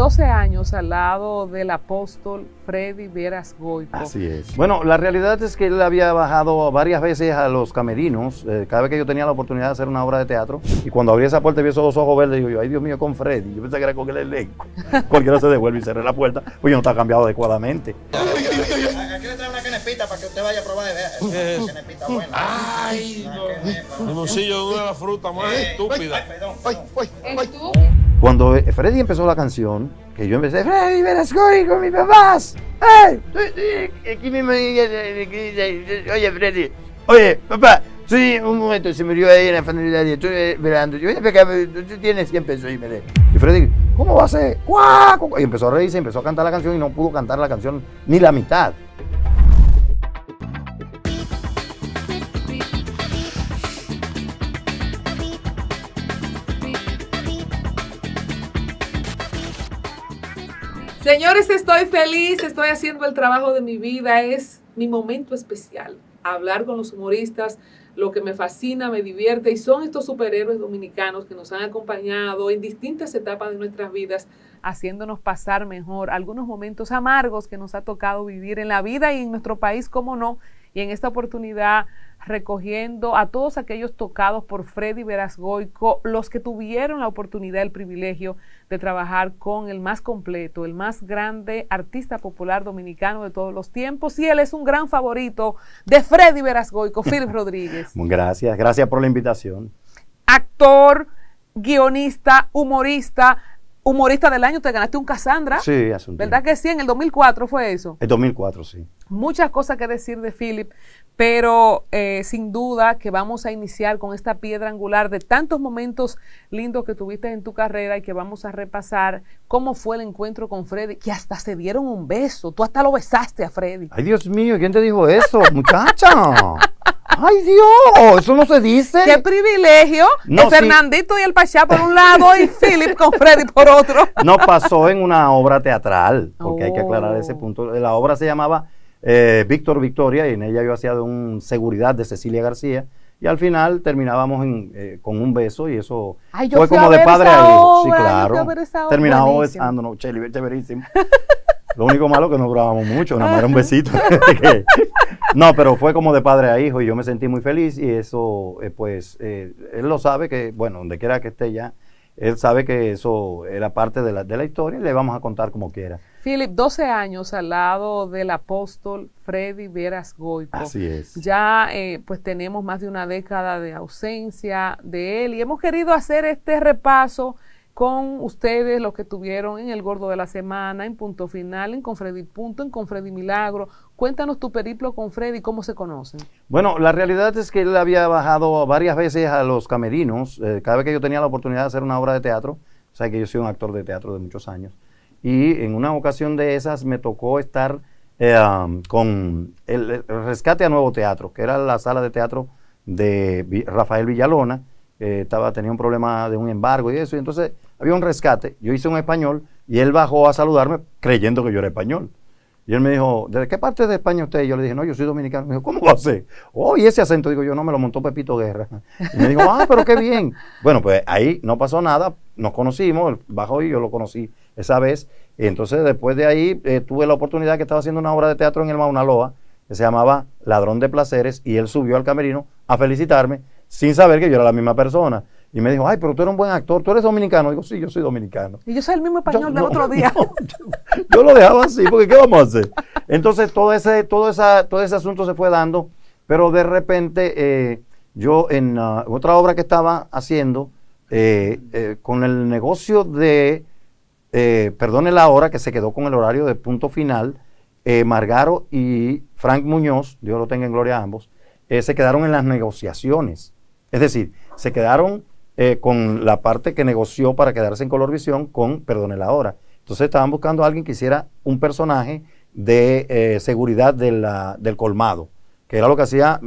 12 años al lado del apóstol Freddy Veras Goico. Así es. Bueno, la realidad es que él había bajado varias veces a los camerinos, eh, cada vez que yo tenía la oportunidad de hacer una obra de teatro, y cuando abrí esa puerta y vi esos dos ojos verdes, digo yo, ay Dios mío, con Freddy, yo pensé que era con el elenco. Cualquiera se devuelve y cerré la puerta, pues yo no está cambiado adecuadamente. Aquí le traigo una canepita para que usted vaya a probar ver. ver. Una canepita buena. Ay, no. Limoncillo, de una fruta más estúpida. ¡Ay, Ay, perdón. Ay, ay, cuando Freddy empezó la canción, que yo empecé, Freddy ven a Berasconi con mis papás. ¡Hey! Aquí mismo, oye, Freddy, oye, papá, sí, un momento, se murió ahí en la familia, estoy velando. Yo voy a tú tienes, y pesos, y me Y Freddy, ¿cómo va a ser? ¡Cuá! Y empezó a reírse, empezó a cantar la canción y no pudo cantar la canción ni la mitad. Señores, estoy feliz, estoy haciendo el trabajo de mi vida, es mi momento especial. Hablar con los humoristas, lo que me fascina, me divierte, y son estos superhéroes dominicanos que nos han acompañado en distintas etapas de nuestras vidas, haciéndonos pasar mejor algunos momentos amargos que nos ha tocado vivir en la vida y en nuestro país, cómo no. Y en esta oportunidad recogiendo a todos aquellos tocados por Freddy Verasgoico, los que tuvieron la oportunidad, el privilegio de trabajar con el más completo, el más grande artista popular dominicano de todos los tiempos. Y él es un gran favorito de Freddy Verasgoico, Philip Rodríguez. Gracias, gracias por la invitación. Actor, guionista, humorista, humorista del año, te ganaste un Cassandra. Sí, hace ¿Verdad que sí? En el 2004 fue eso. El 2004, sí. Muchas cosas que decir de Philip, pero eh, sin duda que vamos a iniciar con esta piedra angular de tantos momentos lindos que tuviste en tu carrera y que vamos a repasar cómo fue el encuentro con Freddy, que hasta se dieron un beso, tú hasta lo besaste a Freddy. Ay Dios mío, ¿quién te dijo eso, muchacha? ¡Ay, Dios! Eso no se dice. ¡Qué privilegio! Fernandito y el Pachá por un lado y Philip con Freddy por otro. No pasó en una obra teatral, porque hay que aclarar oh. ese punto. La obra se llamaba eh, Víctor Victoria, y en ella yo hacía de un seguridad de Cecilia García, y al final terminábamos eh, con un beso y eso fue como de padre a hijo. Sí, claro. Terminábamos besándonos, chéverísimo. Lo único malo que no grabamos mucho, nada más era un besito. no, pero fue como de padre a hijo y yo me sentí muy feliz y eso, eh, pues, él lo sabe que, bueno, donde quiera que esté ya, él sabe que eso era parte de la, de la historia y le vamos a contar como quiera. Philip, 12 años al lado del apóstol Freddy Veras Goico. Así es. Ya eh, pues tenemos más de una década de ausencia de él y hemos querido hacer este repaso con ustedes, los que tuvieron en El Gordo de la Semana, en Punto Final, en Freddy Punto, en Freddy Milagro. Cuéntanos tu periplo con Freddy, ¿cómo se conocen? Bueno, la realidad es que él había bajado varias veces a los camerinos, eh, cada vez que yo tenía la oportunidad de hacer una obra de teatro, o sea que yo soy un actor de teatro de muchos años y en una ocasión de esas me tocó estar eh, con el, Rescate a Nuevo Teatro, que era la sala de teatro de Rafael Villalona. Eh, estaba, tenía un problema de un embargo y eso. Y entonces había un rescate. Yo hice un español y él bajó a saludarme creyendo que yo era español. Y él me dijo, ¿de qué parte de España usted? Y yo le dije, no, yo soy dominicano. Me dijo, ¿cómo lo hace Oh, y ese acento, digo yo, no, me lo montó Pepito Guerra. Y me dijo, ah, pero qué bien. bueno, pues ahí no pasó nada, nos conocimos, bajó y yo lo conocí esa vez. entonces después de ahí eh, tuve la oportunidad que estaba haciendo una obra de teatro en el Mauna Loa que se llamaba Ladrón de Placeres y él subió al camerino a felicitarme sin saber que yo era la misma persona. Y me dijo, ay, pero tú eres un buen actor, tú eres dominicano. Digo, sí, yo soy dominicano. Y yo soy el mismo español del otro día. yo, lo dejaba así, porque ¿qué vamos a hacer? Entonces todo ese, todo esa, todo ese asunto se fue dando, pero de repente eh, yo en ah, otra obra que estaba haciendo, eh, con el negocio de eh, perdone la hora que se quedó con el horario de punto final, eh, Margaro y Frank Muñoz, Dios lo tenga en gloria a ambos, eh, se quedaron en las negociaciones. Es decir, se quedaron con la parte que negoció para quedarse en color visión con Perdone la hora. Entonces estaban buscando a alguien que hiciera un personaje de seguridad del colmado, que era lo que hacía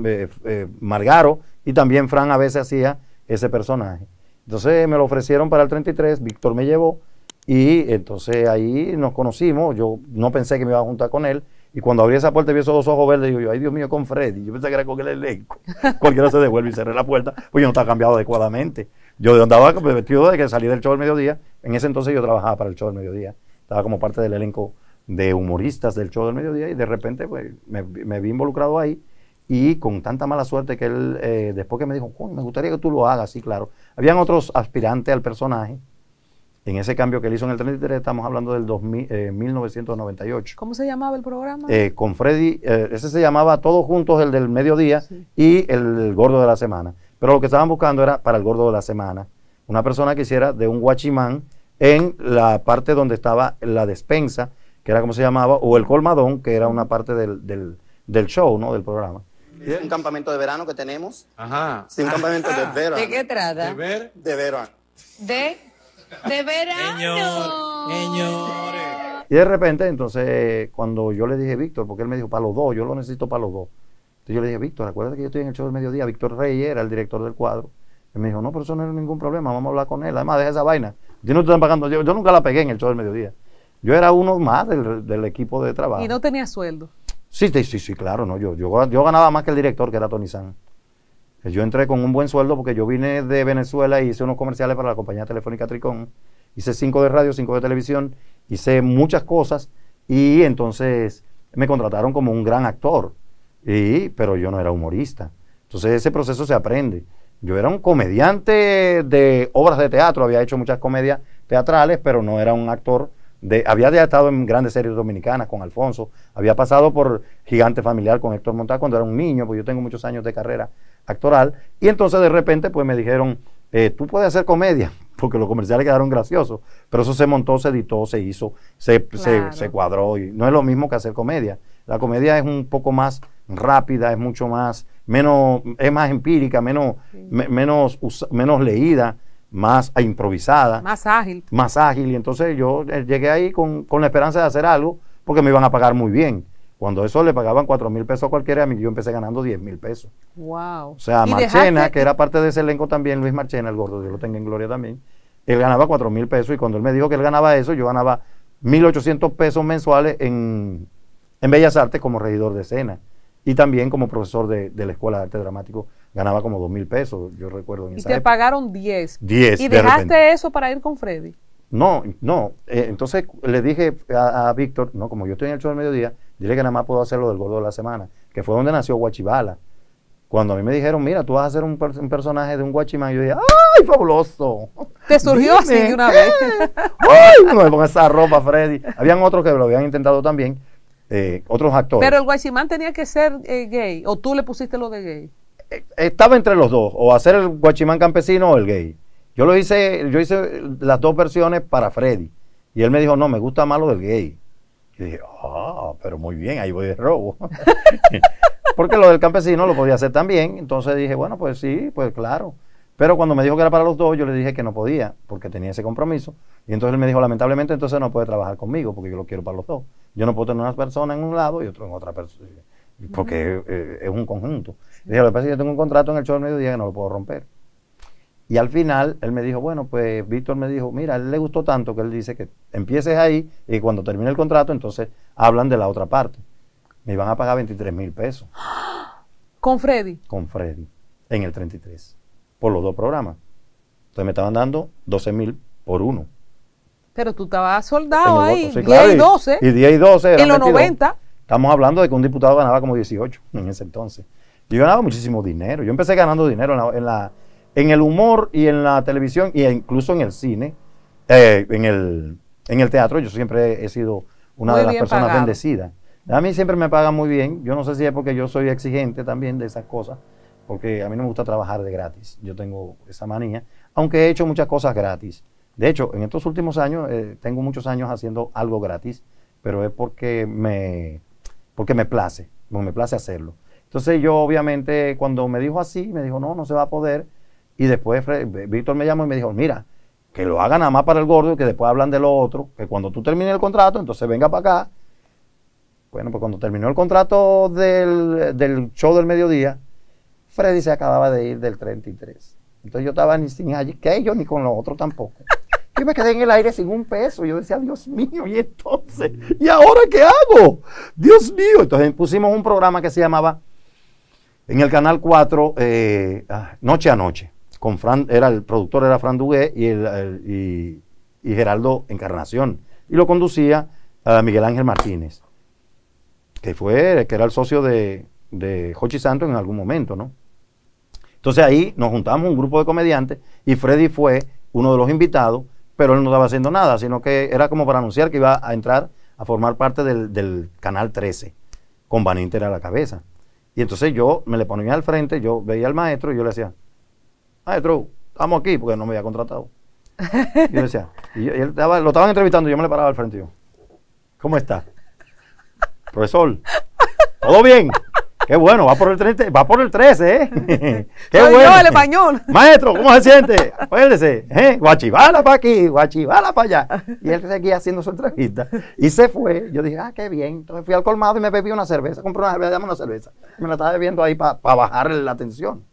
Margaro y también Frank a veces hacía ese personaje. Entonces me lo ofrecieron para el 33, Víctor me llevó y entonces ahí nos conocimos, yo no pensé que me iba a juntar con él. Y cuando abrí esa puerta y vi esos dos ojos verdes, digo yo, ay Dios mío, con Freddy. Yo pensé que era con el elenco. Cualquiera se devuelve y cerré la puerta, pues yo no estaba cambiado adecuadamente. Yo andaba vestido de que salí del show del mediodía. En ese entonces yo trabajaba para el show del mediodía. Estaba como parte del elenco de humoristas del show del mediodía y de repente pues, me, vi involucrado ahí y con tanta mala suerte que él, eh, después que me dijo, me gustaría que tú lo hagas, sí, claro. Habían otros aspirantes al personaje en ese cambio que él hizo en el 33 estamos hablando del 2000, 1998. Eh, ¿Cómo se llamaba el programa? Eh, con Freddy, eh, ese se llamaba Todos Juntos, el del mediodía y el, gordo de la semana. Pero lo que estaban buscando era para el gordo de la semana, una persona que hiciera de un guachimán en la parte donde estaba la despensa, que era como se llamaba, o el colmadón, que era una parte del, show, ¿no? Del programa. Es un campamento de verano que tenemos. Ajá. Sí, un campamento de verano. ¿De qué trata? De, ver... de verano. De... De verano. señores. Y de repente, entonces, cuando yo le dije Víctor, porque él me dijo, para los dos, yo lo necesito para los dos. Entonces yo le dije, Víctor, acuérdate que yo estoy en el show del mediodía. Víctor Rey era el director del cuadro. Él me dijo, no, pero eso no era ningún problema, vamos a hablar con él. Además, deja esa vaina. Yo no te pagando. Yo, nunca la pegué en el show del mediodía. Yo era uno más del, equipo de trabajo. ¿Y no tenía sueldo? Sí, sí, sí, claro, no. Yo, yo, ganaba más que el director, que era Tony Sanz yo entré con un buen sueldo porque yo vine de Venezuela y hice unos comerciales para la compañía telefónica Tricón. Hice cinco de radio, cinco de televisión, hice muchas cosas y entonces me contrataron como un gran actor, y, pero yo no era humorista. Entonces ese proceso se aprende. Yo era un comediante de obras de teatro, había hecho muchas comedias teatrales, pero no era un actor. De, había estado en grandes series dominicanas con Alfonso, había pasado por Gigante Familiar con Héctor Montal cuando era un niño, porque yo tengo muchos años de carrera actoral. Y entonces de repente pues me dijeron, eh, tú puedes hacer comedia, porque los comerciales quedaron graciosos, pero eso se montó, se editó, se hizo, se, se, cuadró. Y no es lo mismo que hacer comedia. La comedia es un poco más rápida, es mucho más, menos, es más empírica, menos, menos, menos leída, más improvisada. Más ágil. Más ágil. Y entonces yo eh, llegué ahí con, con la esperanza de hacer algo porque me iban a pagar muy bien. Cuando eso le pagaban 4 mil pesos a cualquiera, yo empecé ganando 10 mil pesos. Wow. O sea, Marchena, que era parte de ese elenco también, Luis Marchena, el gordo, yo lo tengo en gloria también, él ganaba 4 mil pesos y cuando él me dijo que él ganaba eso, yo ganaba 1.800 pesos mensuales en, Bellas Artes como regidor de escena y también como profesor de, la Escuela de Arte Dramático ganaba como 2 mil pesos, yo recuerdo. y te pagaron 10. 10. ¿Y dejaste eso para ir con Freddy? No, no. Eh, entonces le dije a, Víctor, no, como yo estoy en el show del mediodía, Dile que nada más puedo hacer lo del gordo de la semana, que fue donde nació Guachibala. Cuando a mí me dijeron, mira, tú vas a hacer un, personaje de un guachimán, yo dije, ¡ay, fabuloso! Te surgió así de una vez. ¡Ay! No me esa ropa, Freddy. Habían otros que lo habían intentado también, eh, otros actores. Pero el guachimán tenía que ser eh, gay, o tú le pusiste lo de gay. Eh, estaba entre los dos, o hacer el guachimán campesino o el gay. Yo lo hice, yo hice las dos versiones para Freddy. Y él me dijo, no, me gusta más lo del gay. Y dije, ah, pero muy bien, ahí voy de robo. Porque lo del campesino lo podía hacer también. Entonces dije, bueno, pues sí, pues claro. Pero cuando me dijo que era para los dos, yo le dije que no podía, porque tenía ese compromiso. Y entonces él me dijo, lamentablemente, entonces no puede trabajar conmigo, porque yo lo quiero para los dos. Yo no puedo tener una persona en un lado y otro en otra persona, porque es un conjunto. Y dije, lo que pasa es que yo tengo un contrato en el show del mediodía que no lo puedo romper. Y al final él me dijo, bueno, pues Víctor me dijo, mira, a él le gustó tanto que él dice que empieces ahí y cuando termine el contrato, entonces hablan de la otra parte. Me iban a pagar 23 mil pesos. ¿Con Freddy? Con Freddy, en el 33, por los dos programas. Entonces me estaban dando 12 mil por uno. Pero tú estabas soldado ahí, 10 y 12. Y 10 y 12. En los 90. Estamos hablando de que un diputado ganaba como 18 en ese entonces. Yo ganaba muchísimo dinero. Yo empecé ganando dinero en la, en el humor y en la televisión e incluso en el cine, eh, en, el, en el teatro, yo siempre he sido una de las personas bendecidas. A mí siempre me pagan muy bien. Yo no sé si es porque yo soy exigente también de esas cosas, porque a mí no me gusta trabajar de gratis. Yo tengo esa manía, aunque he hecho muchas cosas gratis. De hecho, en estos últimos años, eh, tengo muchos años haciendo algo gratis, pero es porque me, porque me place, porque me place hacerlo. Entonces yo obviamente cuando me dijo así, me dijo, no, no se va a poder, y después eh, Víctor me llamó y me dijo, mira, que lo hagan nada más para el gordo y que después hablan de lo otro, que cuando tú termines el contrato, entonces venga para acá. Bueno, pues cuando terminó el contrato del, show del mediodía, Freddy se acababa de ir del 33. Entonces yo estaba ni sin allí, que yo ni con los otros tampoco. Yo me quedé en el aire sin un peso. Yo decía, Dios mío, ¿y entonces? ¿Y ahora qué hago? Dios mío. Entonces pusimos un programa que se llamaba en el Canal 4, eh, ah, Noche a Noche era el productor era Fran Dugué y, el, y, y, Geraldo Encarnación. Y lo conducía a eh, Miguel Ángel Martínez, que fue, que era el socio de, de Jochi Santos en algún momento, ¿no? Entonces ahí nos juntamos un grupo de comediantes y Freddy fue uno de los invitados, pero él no estaba haciendo nada, sino que era como para anunciar que iba a entrar a formar parte del, del Canal 13, con Van Inter a la cabeza. Y entonces yo me le ponía al frente, yo veía al maestro y yo le decía, maestro, estamos aquí porque no me había contratado. Y yo decía, y, él lo estaban entrevistando y yo me le paraba al frente. yo, ¿Cómo está? Profesor, ¿todo bien? Qué bueno, va por el 13, va por el 13, ¿eh? Qué bueno. el español. Maestro, ¿cómo se siente? Acuérdese, ¿eh? Guachibala para aquí, guachibala para allá. Y él seguía haciendo su entrevista. Y se fue. Yo dije, ah, qué bien. Entonces fui al colmado y me bebí una cerveza, compré una cerveza, una cerveza. Me la estaba bebiendo ahí para bajar la tensión.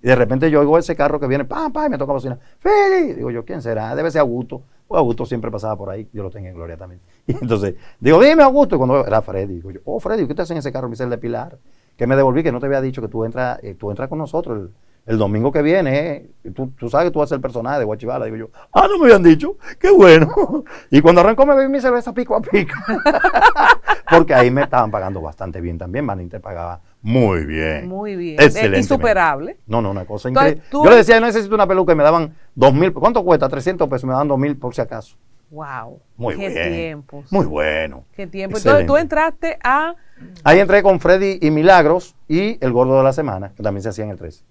Y de repente yo oigo ese carro que viene, pam, pam, y me toca bocina. ¡Feli! Digo yo, ¿quién será? Debe ser Augusto. Pues Augusto siempre pasaba por ahí, yo lo tengo en gloria también. Y entonces, digo, dime Augusto. Y cuando era Freddy, digo yo, oh Freddy, ¿qué te hacen en ese carro? Me el de Pilar, que me devolví, que no te había dicho que tú entras, eh, tú entras con nosotros el, el domingo que viene, eh, tú, sabes que tú vas a ser personaje de Guachibala. Digo yo, ah, no me habían dicho, qué bueno. Y cuando arrancó me bebí mi cerveza pico a pico. Porque ahí me estaban pagando bastante bien también. Manín te pagaba muy bien. Muy bien. Excelente. Insuperable. No, no, una cosa increíble. Yo le decía, no necesito una peluca y me daban dos mil. ¿Cuánto cuesta? 300 pesos, me daban dos mil por si acaso. Wow. Muy Qué tiempo. Muy bueno. Qué tiempo. Entonces tú entraste a. Ahí entré con Freddy y Milagros y el Gordo de la Semana, que también se hacía en el 13.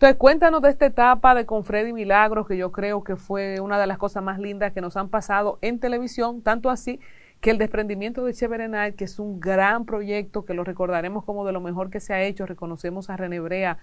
Entonces, cuéntanos de esta etapa de Con Freddy Milagros, que yo creo que fue una de las cosas más lindas que nos han pasado en televisión, tanto así que el desprendimiento de Cheverenal, que es un gran proyecto, que lo recordaremos como de lo mejor que se ha hecho, reconocemos a René Brea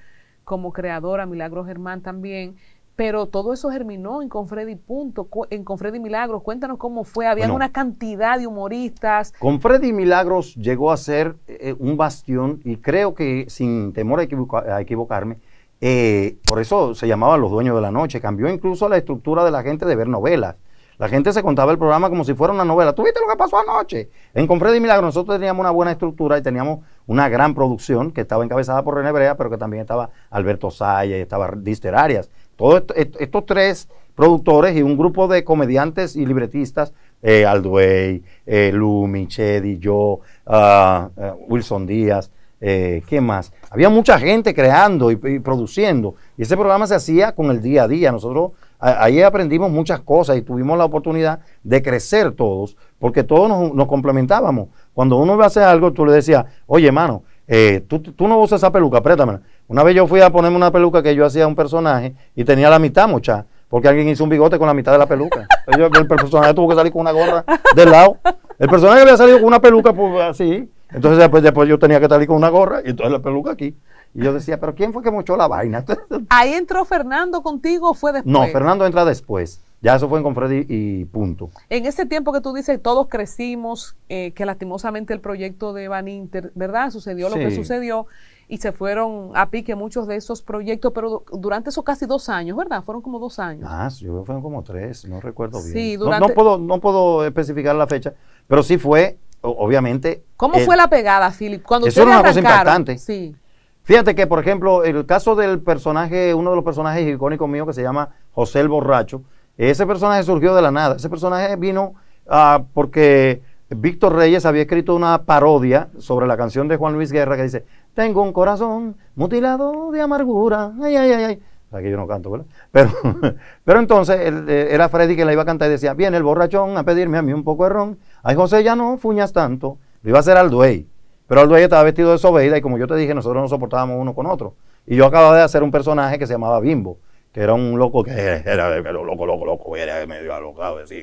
como creadora, Milagros Germán también, pero todo eso germinó en Confredi Punto, en Confredi Milagros. Cuéntanos cómo fue. Había una cantidad de humoristas. Freddy Milagros llegó a ser eh, un bastión y creo que, sin temor a equivocarme, eh, por eso se llamaba Los Dueños de la Noche. Cambió incluso la estructura de la gente de ver novelas. La gente se contaba el programa como si fuera una novela. ¿Tú viste lo que pasó anoche? En Confredi y Milagro nosotros teníamos una buena estructura y teníamos una gran producción que estaba encabezada por René Brea, pero que también estaba Alberto Saya y estaba Dister Arias. Todos estos tres productores y un grupo de comediantes y libretistas, eh, Alduey, eh, Lumi, Chedi, yo, ah, eh, Wilson Díaz, eh, ¿Qué más? Había mucha gente creando y, produciendo. Y ese programa se hacía con el día a día. Nosotros ahí aprendimos muchas cosas y tuvimos la oportunidad de crecer todos, porque todos nos, complementábamos. Cuando uno iba a hacer algo, tú le decías, oye, hermano, eh, tú, no usas esa peluca, préstamela. Una vez yo fui a ponerme una peluca que yo hacía un personaje y tenía la mitad, mucha, porque alguien hizo un bigote con la mitad de la peluca. el, personaje tuvo que salir con una gorra del lado. El personaje había salido con una peluca pues, así entonces después, después yo tenía que salir con una gorra y toda la peluca aquí. Y yo decía, pero ¿quién fue que mochó la vaina? ¿Ahí entró Fernando contigo o fue después? No, Fernando entra después. Ya eso fue con Freddy y punto. En ese tiempo que tú dices, todos crecimos, eh, que lastimosamente el proyecto de Van Inter, ¿verdad? Sucedió lo que sucedió y se fueron a pique muchos de esos proyectos, pero durante esos casi dos años, ¿verdad? Fueron como dos años. Ah, yo creo que fueron como tres, no recuerdo bien. Sí, no, puedo, no puedo especificar la fecha, pero sí fue obviamente. ¿Cómo eh, fue la pegada, Philip? eso era una cosa impactante. Sí. Fíjate que, por ejemplo, el caso del personaje, uno de los personajes icónicos míos que se llama José el Borracho, ese personaje surgió de la nada. Ese personaje vino ah, porque Víctor Reyes había escrito una parodia sobre la canción de Juan Luis Guerra que dice, tengo un corazón mutilado de amargura, ay, ay, ay, ay. que yo no canto, ¿verdad? Pero, pero entonces eh, era Freddy que la iba a cantar y decía, viene el borrachón a pedirme a mí un poco de ron, Ay, José, ya no fuñas tanto. Lo iba a hacer al duey. Pero al duey estaba vestido de sobeida y como yo te dije, nosotros no soportábamos uno con otro. Y yo acababa de hacer un personaje que se llamaba Bimbo, que era un loco que era, loco, loco, loco, era medio alocado. Así.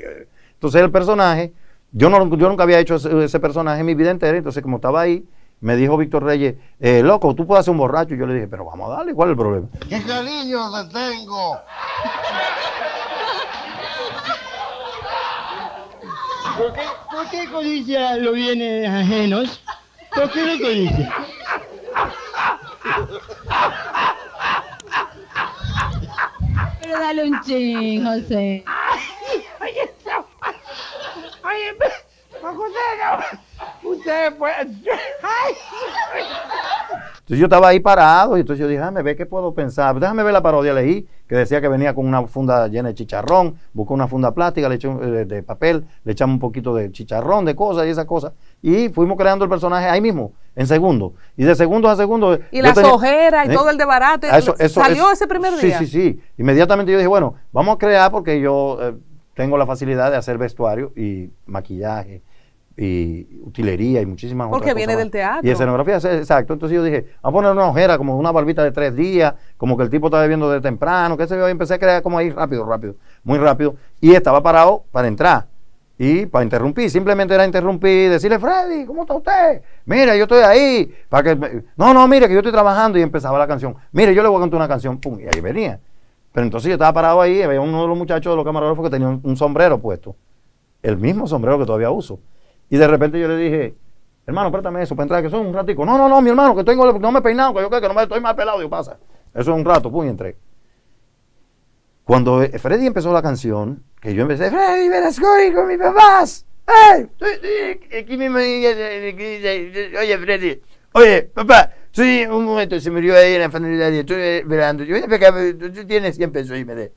Entonces el personaje, yo, yo nunca había hecho ese, personaje en mi vida entera, entonces como estaba ahí, me dijo Víctor Reyes, eh, loco, tú puedes hacer un borracho. Y yo le dije, pero vamos a darle, ¿cuál es el problema? ¡Qué cariño te tengo! ¿Por qué, codicia lo viene ajenos? ¿Por qué lo codicia? Pero dale un ching, José. ay. Ay, José, no. Ustedes pueden... ¡Ay! Entonces yo estaba ahí parado y entonces yo dije, déjame ver qué puedo pensar. Déjame ver la parodia, leí que decía que venía con una funda llena de chicharrón, buscó una funda plástica, le eché eh, de, papel, le echamos un poquito de chicharrón, de cosas y esas cosas. Y fuimos creando el personaje ahí mismo, en segundos. Y de segundos a segundos. Y las ojeras y ¿Eh? todo el de barato, ¿Salió ese primer día? Sí, sí, sí. Inmediatamente yo dije, bueno, vamos a crear porque yo eh, tengo la facilidad de hacer vestuario y maquillaje y utilería y muchísimas otras cosas. Porque viene del teatro. Y escenografía, exacto. Entonces yo dije, vamos a poner una ojera, como una barbita de tres días, como que el tipo está bebiendo de temprano, que se yo. Y empecé a crear como ahí rápido, rápido, muy rápido. Y estaba parado para entrar y para interrumpir, simplemente era interrumpir, y decirle, Freddy, ¿cómo está usted? Mira, yo estoy ahí, para que, no, no, mire que yo estoy trabajando y empezaba la canción, mire, yo le voy a cantar una canción, pum, y ahí venía. Pero entonces yo estaba parado ahí, y veía uno de los muchachos de los camarógrafos que tenía un, sombrero puesto, el mismo sombrero que todavía uso. Y de repente yo le dije, hermano, préstame eso para entrar, que son un ratico. No, no, no, mi hermano, que tengo, no me he peinado, que yo creo que no me estoy más pelado, yo pasa. Eso es un rato, pum, y Cuando eh, Freddy empezó la canción, que yo empecé, Freddy Verascori con mis papás. ¡Ey! Aquí mismo, oye, Freddy, oye, papá, sí, un momento, se murió ahí en la familia, estoy velando. Eh, yo, tú tienes 100 pesos y me de.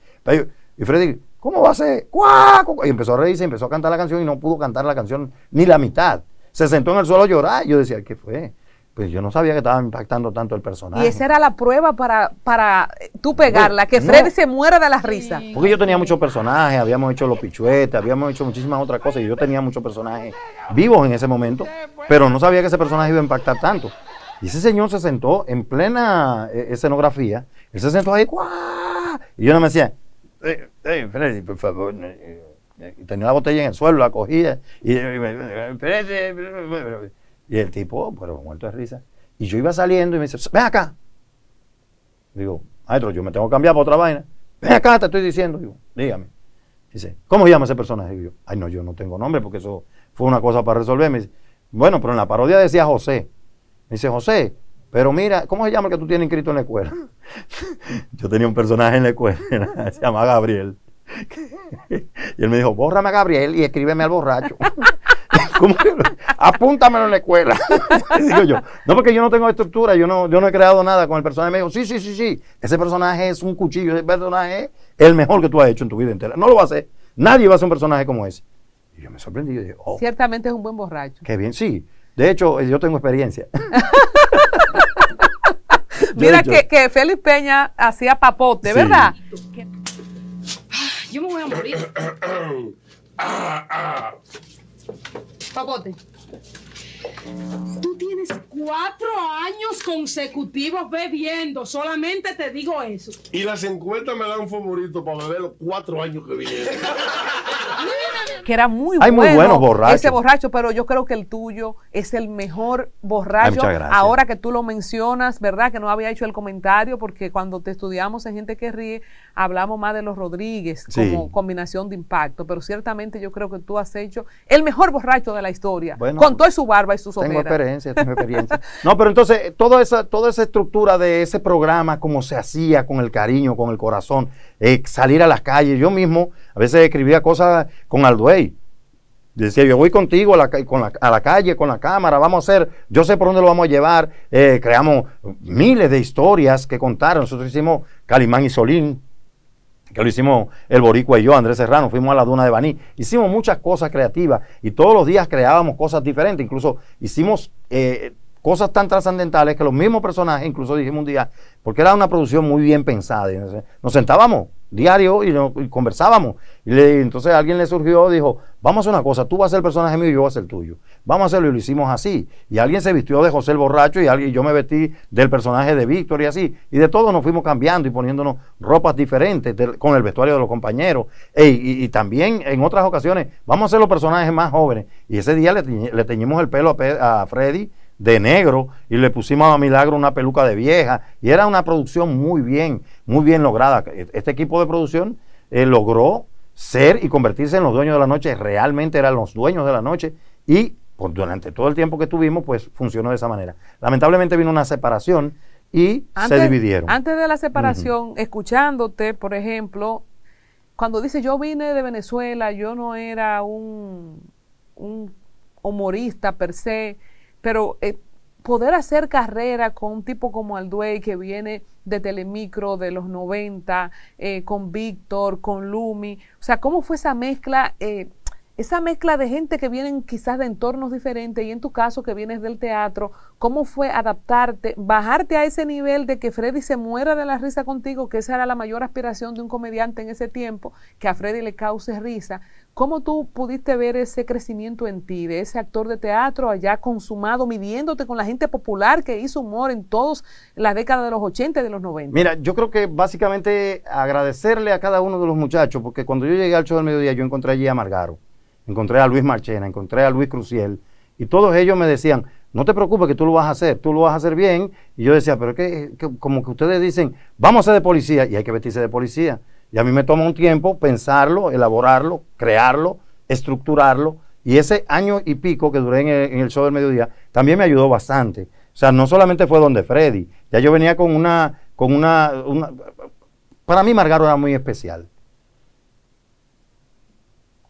Y Freddy, ¿Cómo va a ser? ¡Cuaco! Y empezó a reírse, empezó a cantar la canción y no pudo cantar la canción ni la mitad. Se sentó en el suelo a llorar. Yo decía, ¿qué fue? Pues yo no sabía que estaba impactando tanto el personaje. Y esa era la prueba para, para tú pegarla, que Freddy se muera de la risa. Porque yo tenía muchos personajes, habíamos hecho los pichuetes, habíamos hecho muchísimas otras cosas y yo tenía muchos personajes vivos en ese momento, pero no sabía que ese personaje iba a impactar tanto. Y ese señor se sentó en plena eh, escenografía, él se sentó ahí, ¡guau! Y yo no me decía, eh, eh, tenía la botella en el suelo, la cogía. Eh, y, y el tipo, muerto de risa. Y yo iba saliendo y me dice, ven acá. Digo, maestro, yo me tengo que cambiar para otra vaina. Ven acá, te estoy diciendo. dígame. Dice, ¿cómo llama ese personaje? Digo, ay, no, yo no tengo nombre porque eso fue una cosa para resolverme bueno, pero en la parodia decía José. Me dice, José, pero mira, ¿cómo se llama el que tú tienes inscrito en la escuela? Yo tenía un personaje en la escuela, se llama Gabriel. Y él me dijo, bórrame a Gabriel y escríbeme al borracho. ¿Cómo Apúntamelo en la escuela. Digo yo, no porque yo no tengo estructura, yo no, yo no he creado nada con el personaje. Me dijo, sí, sí, sí, sí, ese personaje es un cuchillo, ese personaje es el mejor que tú has hecho en tu vida entera. No lo va a hacer. Nadie va a hacer un personaje como ese. Y yo me sorprendí. Yo dije, oh". Ciertamente es un buen borracho. Qué bien, sí. De hecho, yo tengo experiencia. Mira Que, Félix Peña hacía papote, ¿verdad? Ah, yo me voy a morir. Ah, ah. Papote. Tú tienes cuatro años consecutivos bebiendo, solamente te digo eso. Y las encuestas me dan un favorito para beber los cuatro años que vienen. que era muy Hay bueno. Muy buenos borrachos. Ese borracho, pero yo creo que el tuyo es el mejor borracho. Ahora que tú lo mencionas, ¿verdad? Que no había hecho el comentario, porque cuando te estudiamos en Gente que Ríe, hablamos más de los Rodríguez como combinación de impacto. Pero ciertamente yo creo que tú has hecho el mejor borracho de la historia. Bueno, con todo su barba tengo Experiencia, tengo experiencia. no, pero entonces, toda esa, toda esa estructura de ese programa, como se hacía con el cariño, con el corazón, eh, salir a las calles. Yo mismo a veces escribía cosas con Alduey. Decía, yo voy contigo a la, a la, calle, con la cámara, vamos a hacer, yo sé por dónde lo vamos a llevar. Eh, creamos miles de historias que contaron. Nosotros hicimos Calimán y Solín, que lo hicimos el Boricua y yo, Andrés Serrano, fuimos a la Duna de Baní, hicimos muchas cosas creativas y todos los días creábamos cosas diferentes, incluso hicimos eh, cosas tan trascendentales que los mismos personajes, incluso dijimos un día, porque era una producción muy bien pensada, nos sentábamos diario y, no, conversábamos. Y le, entonces alguien le surgió, dijo, vamos a hacer una cosa, tú vas a ser el personaje mío y yo voy a ser el tuyo. Vamos a hacerlo y lo hicimos así. Y alguien se vistió de José el Borracho y, alguien, yo me vestí del personaje de Víctor y así. Y de todo nos fuimos cambiando y poniéndonos ropas diferentes con el vestuario de los compañeros. y, también en otras ocasiones, vamos a ser los personajes más jóvenes. Y ese día le, teñimos el pelo a Freddy de negro y le pusimos a Milagro una peluca de vieja y era una producción muy bien, muy bien lograda. Este equipo de producción eh, logró ser y convertirse en los dueños de la noche, realmente eran los dueños de la noche y durante todo el tiempo que tuvimos pues funcionó de esa manera. Lamentablemente vino una separación y se dividieron. Antes de la separación, escuchándote, por ejemplo, cuando dice yo vine de Venezuela, yo no era un, un humorista per se, pero eh, poder hacer carrera con un tipo como Alduey que viene de Telemicro de los 90, eh, con Víctor, con Lumi, o sea, ¿cómo fue esa mezcla? Eh, esa mezcla de gente que vienen quizás de entornos diferentes y en tu caso que vienes del teatro, ¿cómo fue adaptarte, bajarte a ese nivel de que Freddy se muera de la risa contigo, que esa era la mayor aspiración de un comediante en ese tiempo, que a Freddy le cause risa? ¿Cómo tú pudiste ver ese crecimiento en ti, de ese actor de teatro allá consumado, midiéndote con la gente popular que hizo humor en todas las décadas de los 80 y de los 90? Mira, yo creo que básicamente agradecerle a cada uno de los muchachos, porque cuando yo llegué al show del mediodía, yo encontré allí a Margaro, encontré a Luis Marchena, encontré a Luis Cruciel, y todos ellos me decían, no te preocupes que tú lo vas a hacer, tú lo vas a hacer bien. Y yo decía, pero es que como que ustedes dicen, vamos a ser de policía, y hay que vestirse de policía. Y a mí me toma un tiempo pensarlo, elaborarlo, crearlo, estructurarlo. Y ese año y pico que duré en el, show del mediodía también me ayudó bastante. O sea, no solamente fue donde Freddy, ya yo venía con una, con una, para mí Margaro era muy especial.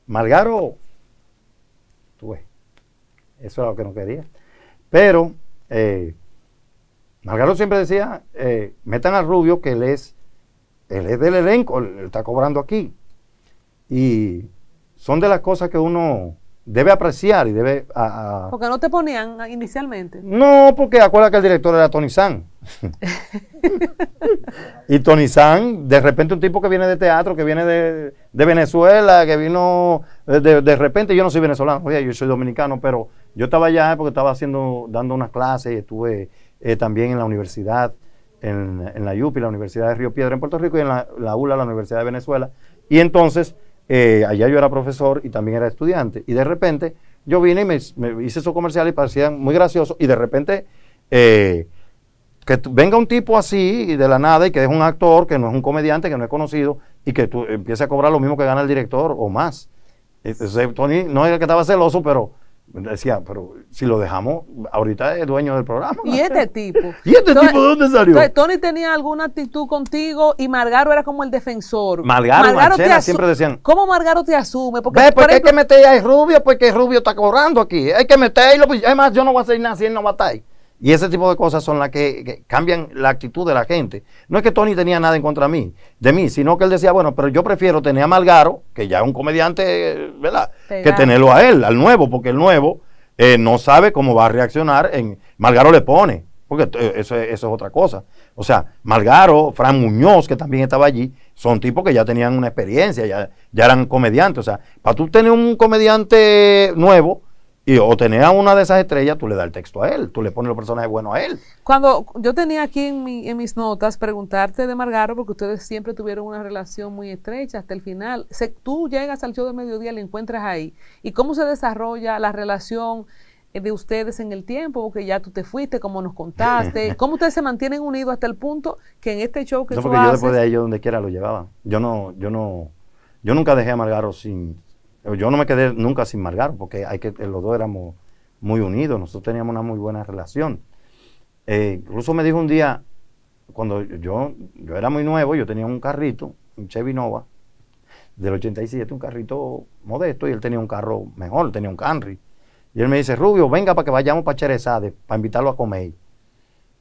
Margaro, tú eso era lo que no quería. Pero eh, Margaro siempre decía, eh, metan al Rubio que él es él es del elenco, él está cobrando aquí. Y son de las cosas que uno debe apreciar y debe... A, Porque no te ponían inicialmente. No, porque acuérdate que el director era Tony San. y Tony San, de repente un tipo que viene de teatro, que viene de, Venezuela, que vino de, repente, yo no soy venezolano, oye, yo soy dominicano, pero yo estaba allá porque estaba haciendo, dando unas clases y estuve eh, también en la universidad en, la UPI, la Universidad de Río Piedra en Puerto Rico, y en la, ULA, la Universidad de Venezuela. Y entonces, eh, allá yo era profesor y también era estudiante. Y de repente, yo vine y me, hice su comercial y parecía muy gracioso Y de repente, eh, que venga un tipo así de la nada y que es un actor, que no es un comediante, que no es conocido, y que tú empieces a cobrar lo mismo que gana el director o más. Entonces, Tony no era que estaba celoso, pero Decía, pero si lo dejamos, ahorita es dueño del programa. ¿Y este tipo? ¿Y este tipo de dónde salió? Tony tenía alguna actitud contigo y Margaro era como el defensor. Margaro, siempre decían. ¿Cómo Margaro te asume? Porque, ¿Ves? Pues, hay que meter a Rubio porque pues, Rubio está cobrando aquí. Hay que meterlo. Además, pues, yo no voy a hacer nada si él no va a estar ahí. Y ese tipo de cosas son las que, cambian la actitud de la gente. No es que Tony tenía nada en contra mí, de mí, sino que él decía, bueno, pero yo prefiero tener a Malgaro, que ya es un comediante, ¿verdad? Que tenerlo a él, al nuevo, porque el nuevo eh, no sabe cómo va a reaccionar. En, Malgaro le pone, porque eh, eso, es otra cosa. O sea, Malgaro, Fran Muñoz, que también estaba allí, son tipos que ya tenían una experiencia, ya, ya eran comediantes. O sea, para tú tener un comediante nuevo, y o tener una de esas estrellas, tú le das el texto a él, tú le pones los personajes buenos a él. Cuando yo tenía aquí en, mis notas preguntarte de Margaro, porque ustedes siempre tuvieron una relación muy estrecha hasta el final. tú llegas al show de mediodía, le encuentras ahí. ¿Y cómo se desarrolla la relación eh, de ustedes en el tiempo? Porque ya tú te fuiste, como nos contaste. ¿Cómo ustedes se mantienen unidos hasta el punto que en este show que no, porque yo después de ahí, donde quiera lo llevaba. Yo no, yo no, yo nunca dejé a Margaro sin, yo no me quedé nunca sin Malgaro, porque hay que, los dos éramos muy unidos, nosotros teníamos una muy buena relación. Eh, incluso me dijo un día, cuando yo, yo era muy nuevo, yo tenía un carrito, un Chevy Nova, del 87, un carrito modesto, y él tenía un carro mejor, tenía un Camry. Y él me dice, Rubio, venga para que vayamos para Cherezade, para invitarlo a comer.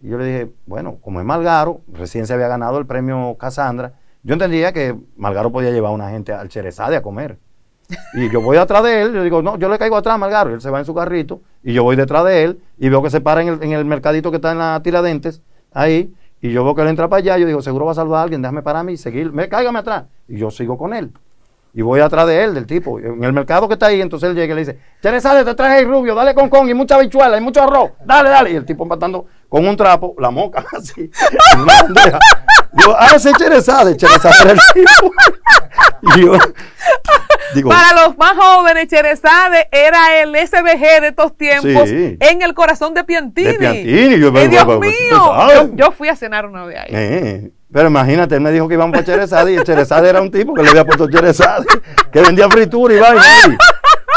Y yo le dije, bueno, como es Malgaro, recién se había ganado el premio Casandra, yo entendía que Malgaro podía llevar a una gente al Cherezade a comer. Y yo voy atrás de él, yo digo, no, yo le caigo atrás, Malgaro. Y él se va en su carrito y yo voy detrás de él y veo que se para en el, en el mercadito que está en la Tiradentes, ahí, y yo veo que él entra para allá. Yo digo, seguro va a salvar a alguien, déjame para mí seguir, me, cáigame atrás. Y yo sigo con él. Y voy atrás de él, del tipo, en el mercado que está ahí. Entonces él llega y le dice, sale, te traje el rubio, dale con con y mucha bichuela y mucho arroz, dale, dale. Y el tipo empatando con un trapo, la moca, así, en bandeja. Yo, ah, ese Cherezade, el tipo. Y yo, para los más jóvenes, Cheresade era el SBG de estos tiempos en el corazón de Piantini. Piantini, yo, Dios mío, yo, fui a cenar una vez ahí. Eh, pero imagínate, él me dijo que íbamos a Cheresade y Cheresade era un tipo que le había puesto Cheresade, que vendía fritura y y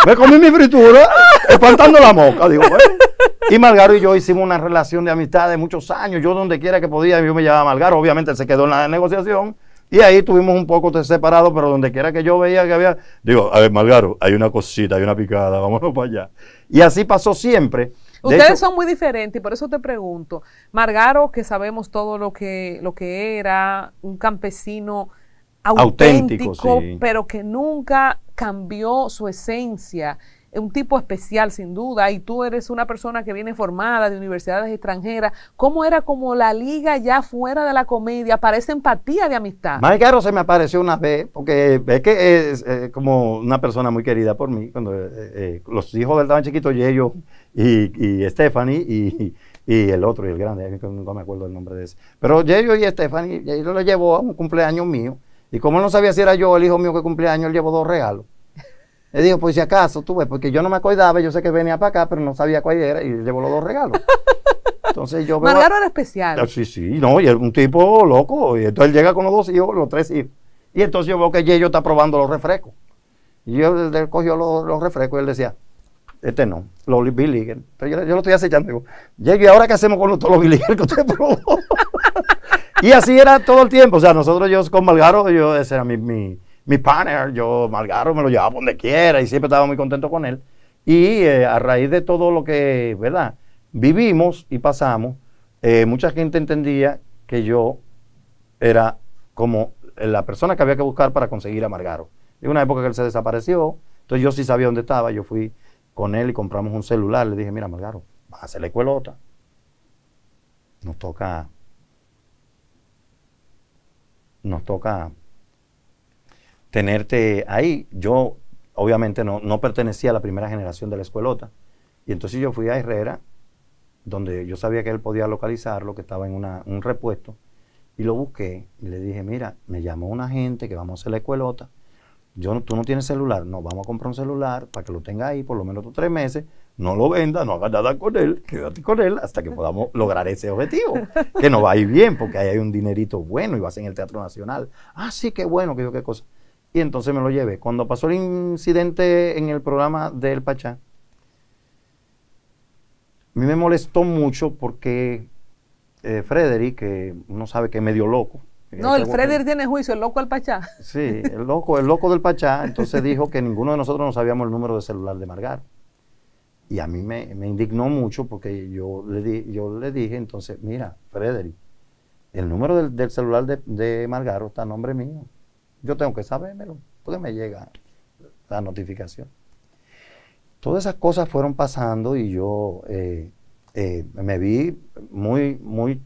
Me comí mi fritura, espantando la mosca. Y malgaro y yo hicimos una relación de amistad de muchos años. Yo donde quiera que podía, yo me llamaba a Obviamente se quedó en la negociación. Y ahí tuvimos un poco de separado, pero donde quiera que yo veía que había, digo, a ver, Margaro, hay una cosita, hay una picada, vámonos para allá. Y así pasó siempre. Ustedes son muy diferentes y por eso te pregunto, Margaro, que sabemos todo lo que, lo que era, un campesino auténtico, pero que nunca cambió su esencia un tipo especial sin duda, y tú eres una persona que viene formada de universidades extranjeras, ¿cómo era como la liga ya fuera de la comedia para esa empatía de amistad? Más Caro se me apareció una vez, porque eh, es que es, eh, como una persona muy querida por mí, cuando eh, los hijos del estaban chiquitos, Yello y, Stephanie, y, el otro, y el grande, no me acuerdo el nombre de ese. Pero Yello y Stephanie, Yello lo llevó a un cumpleaños mío, y como no sabía si era yo el hijo mío que cumpleaños, él llevó dos regalos. Le dijo, pues si acaso, tú ves, porque yo no me acordaba, yo sé que venía para acá, pero no sabía cuál era, y llevó los dos regalos. Entonces yo veo. Margaro era especial. Ah, sí, sí, no, y era un tipo loco. Y entonces él llega con los dos hijos, los tres hijos. Y entonces yo veo que yo está probando los refrescos. Y yo él cogió los, refrescos y él decía, este no, los Billy Pero yo, lo estoy acechando. Digo, Yeyo, ¿y ahora qué hacemos con los, todos los Billy que usted probó? y así era todo el tiempo. O sea, nosotros, yo con Margaro, yo, ese era mi mi partner, yo malgaro me lo llevaba donde quiera y siempre estaba muy contento con él. Y eh, a raíz de todo lo que, ¿verdad? Vivimos y pasamos, eh, mucha gente entendía que yo era como la persona que había que buscar para conseguir a Margaro. En una época que él se desapareció, entonces yo sí sabía dónde estaba, yo fui con él y compramos un celular, le dije, mira Margaro, vas a hacer la Nos toca, nos toca tenerte ahí. Yo, obviamente, no, pertenecía a la primera generación de la escuelota. Y entonces yo fui a Herrera, donde yo sabía que él podía localizarlo, que estaba en un repuesto, y lo busqué y le dije, mira, me llamó una gente que vamos a hacer la escuelota. Yo tú no tienes celular, no, vamos a comprar un celular para que lo tenga ahí por lo menos tres meses, no lo venda, no hagas nada con él, quédate con él hasta que podamos lograr ese objetivo, que no va a ir bien, porque ahí hay un dinerito bueno y vas en el Teatro Nacional. Ah, sí, qué bueno, qué cosa y entonces me lo llevé. Cuando pasó el incidente en el programa del Pachá, a mí me molestó mucho porque eh, Frederick, que uno sabe que es medio loco. Eh, no, el Frederick tiene juicio, el loco del Pachá. Sí, el loco, el loco del Pachá, entonces dijo que ninguno de nosotros no sabíamos el número de celular de Margar. Y a mí me, indignó mucho porque yo le, di, yo le dije, entonces, mira, Frederick, el número del, celular de, de Margaro está a nombre mío. Yo tengo que sabérmelo, porque me llega la notificación. Todas esas cosas fueron pasando y yo eh, eh, me vi muy, muy,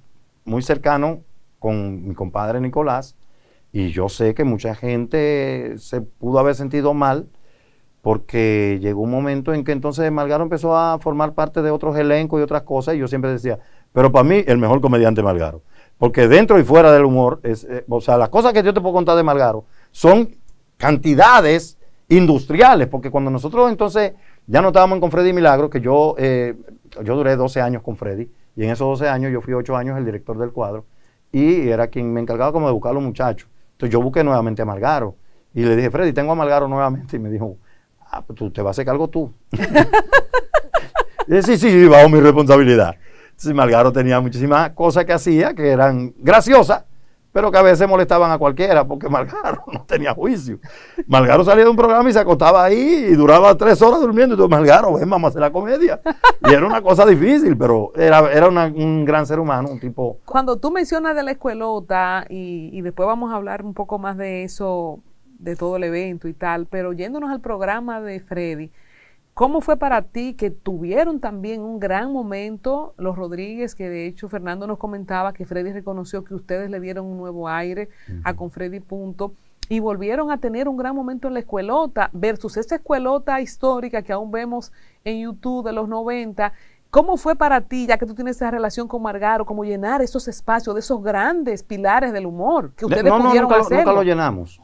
muy cercano con mi compadre Nicolás y yo sé que mucha gente se pudo haber sentido mal porque llegó un momento en que entonces Malgaro empezó a formar parte de otros elencos y otras cosas y yo siempre decía, pero para mí el mejor comediante Malgaro. Porque dentro y fuera del humor, eh, o sea, las cosas que yo te puedo contar de Malgaro son cantidades industriales, porque cuando nosotros entonces ya no estábamos con Freddy Milagro, que yo, eh, yo duré 12 años con Freddy, y en esos 12 años yo fui 8 años el director del cuadro, y era quien me encargaba como de buscar a los muchachos. Entonces yo busqué nuevamente a Malgaro, y le dije, Freddy, tengo a Malgaro nuevamente, y me dijo, ah, pues tú te vas a hacer algo tú. sí, sí, bajo mi responsabilidad. Si Malgaro tenía muchísimas cosas que hacía que eran graciosas, pero que a veces molestaban a cualquiera, porque Malgaro no tenía juicio. Malgaro salía de un programa y se acostaba ahí y duraba tres horas durmiendo. Y tú, Malgaro, ven, vamos a hacer la comedia. Y era una cosa difícil, pero era, era un gran ser humano, un tipo. Cuando tú mencionas de la escuelota, y, y después vamos a hablar un poco más de eso, de todo el evento y tal, pero yéndonos al programa de Freddy, ¿Cómo fue para ti que tuvieron también un gran momento los Rodríguez, que de hecho Fernando nos comentaba que Freddy reconoció que ustedes le dieron un nuevo aire a Con Freddy Punto y volvieron a tener un gran momento en la escuelota versus esa escuelota histórica que aún vemos en YouTube de los 90 ¿Cómo fue para ti, ya que tú tienes esa relación con Margaro, cómo llenar esos espacios de esos grandes pilares del humor que ustedes no, no, pudieron nunca, Nunca lo llenamos.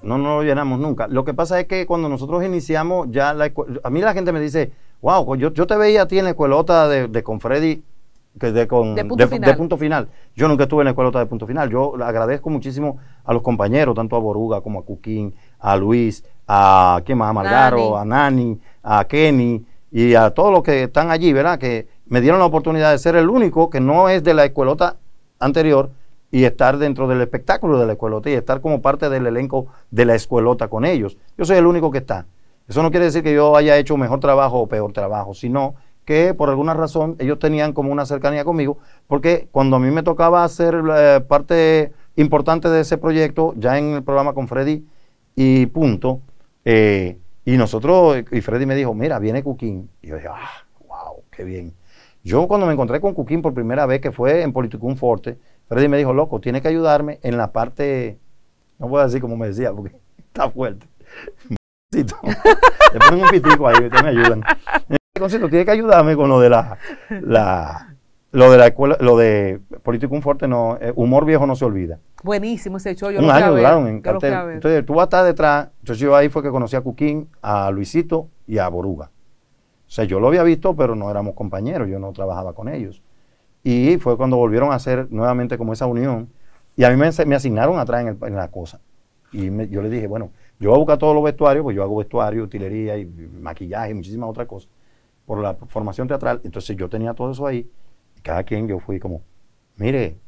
no No, lo llenamos nunca. Lo que pasa es que cuando nosotros iniciamos ya a mí la gente me dice, wow, pues yo, yo te veía a ti en la escuelota de, de con Freddy de, con, de, punto final. Yo nunca estuve en la escuelota de punto final. Yo agradezco muchísimo a los compañeros, tanto a Boruga como a Cuquín, a Luis, a ¿quién más? A a Nani, a Kenny y a todos los que están allí, ¿verdad? Que me dieron la oportunidad de ser el único que no es de la escuelota anterior y estar dentro del espectáculo de la escuelota y estar como parte del elenco de la escuelota con ellos. Yo soy el único que está. Eso no quiere decir que yo haya hecho mejor trabajo o peor trabajo, sino que por alguna razón ellos tenían como una cercanía conmigo, porque cuando a mí me tocaba hacer eh, parte importante de ese proyecto, ya en el programa con Freddy y punto, eh, y nosotros, y Freddy me dijo, mira, viene Cuquín. Y yo dije, ah, wow, qué bien. Yo cuando me encontré con Cuquín por primera vez, que fue en Politicum Forte, Freddy me dijo, loco, tiene que ayudarme en la parte, no voy a decir como me decía, porque está fuerte. Le ponen un pitico ahí, ustedes me ayudan. tiene que ayudarme con lo de la, la lo de la escuela, lo de un fuerte no, eh, humor viejo no se olvida. Buenísimo ese hecho yo Un año duraron Entonces tú vas a estar detrás. Entonces yo ahí fue que conocí a Cuquín, a Luisito y a Boruga. O sea, yo lo había visto, pero no éramos compañeros, yo no trabajaba con ellos. Y fue cuando volvieron a hacer nuevamente como esa unión. Y a mí me, asignaron atrás en, la cosa. Y yo le dije, bueno, yo voy a buscar todos los vestuarios, pues yo hago vestuario, utilería y maquillaje y muchísimas otras cosas por la formación teatral. Entonces yo tenía todo eso ahí cada quien yo fui como, mire,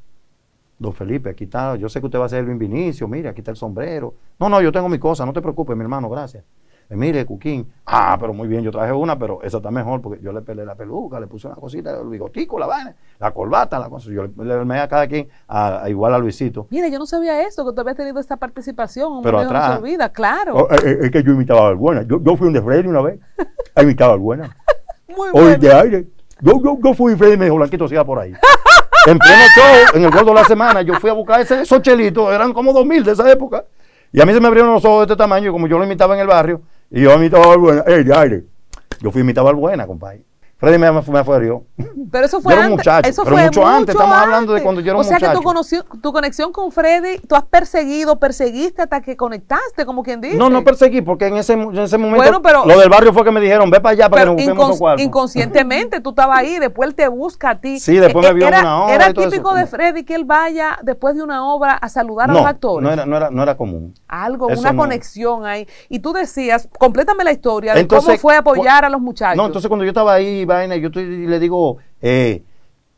don Felipe, aquí está, yo sé que usted va a ser el Vinicio, mire, aquí está el sombrero. No, no, yo tengo mi cosa, no te preocupes, mi hermano, gracias mire, Cuquín, ah, pero muy bien, yo traje una, pero esa está mejor, porque yo le pelé la peluca, le puse una cosita, el bigotico, la vaina, la corbata, la cosa, yo le armé a cada quien, a, igual a Luisito. mire yo no sabía eso, que tú habías tenido esta participación, pero atrás, vida, claro. Oh, eh, eh, es, que yo imitaba a Alguna, yo, yo fui un de Freddy una vez, imitaba a Alguna. muy bueno. Hoy de aire, yo, yo, yo fui y me dijo, Blanquito, siga por ahí. en pleno show, en el gordo de la semana, yo fui a buscar ese, esos chelitos, eran como dos mil de esa época. Y a mí se me abrieron los ojos de este tamaño, y como yo lo imitaba en el barrio, y yo a a Balbuena, ¡eh, Jair! Yo fui a mi a compadre. Freddy me, me, Pero eso fue antes. eso fue mucho, antes. Estamos hablando de cuando yo era un muchacho. O sea que tu, conoció, tu, conexión con Freddy, tú has perseguido, perseguiste hasta que conectaste, como quien dice. No, no perseguí, porque en ese, en ese momento lo del barrio fue que me dijeron, ve para allá para que nos busquemos cuarto. Inconscientemente tú estabas ahí, después él te busca a ti. Sí, después me e-, vio era, una obra. Era típico de Freddy que él vaya después de una obra a saludar a los actores. No era, no era, común. Algo, una conexión ahí. Y tú decías, complétame la historia de cómo fue apoyar a los muchachos. No, entonces cuando yo estaba ahí Vaina, y yo le digo, eh,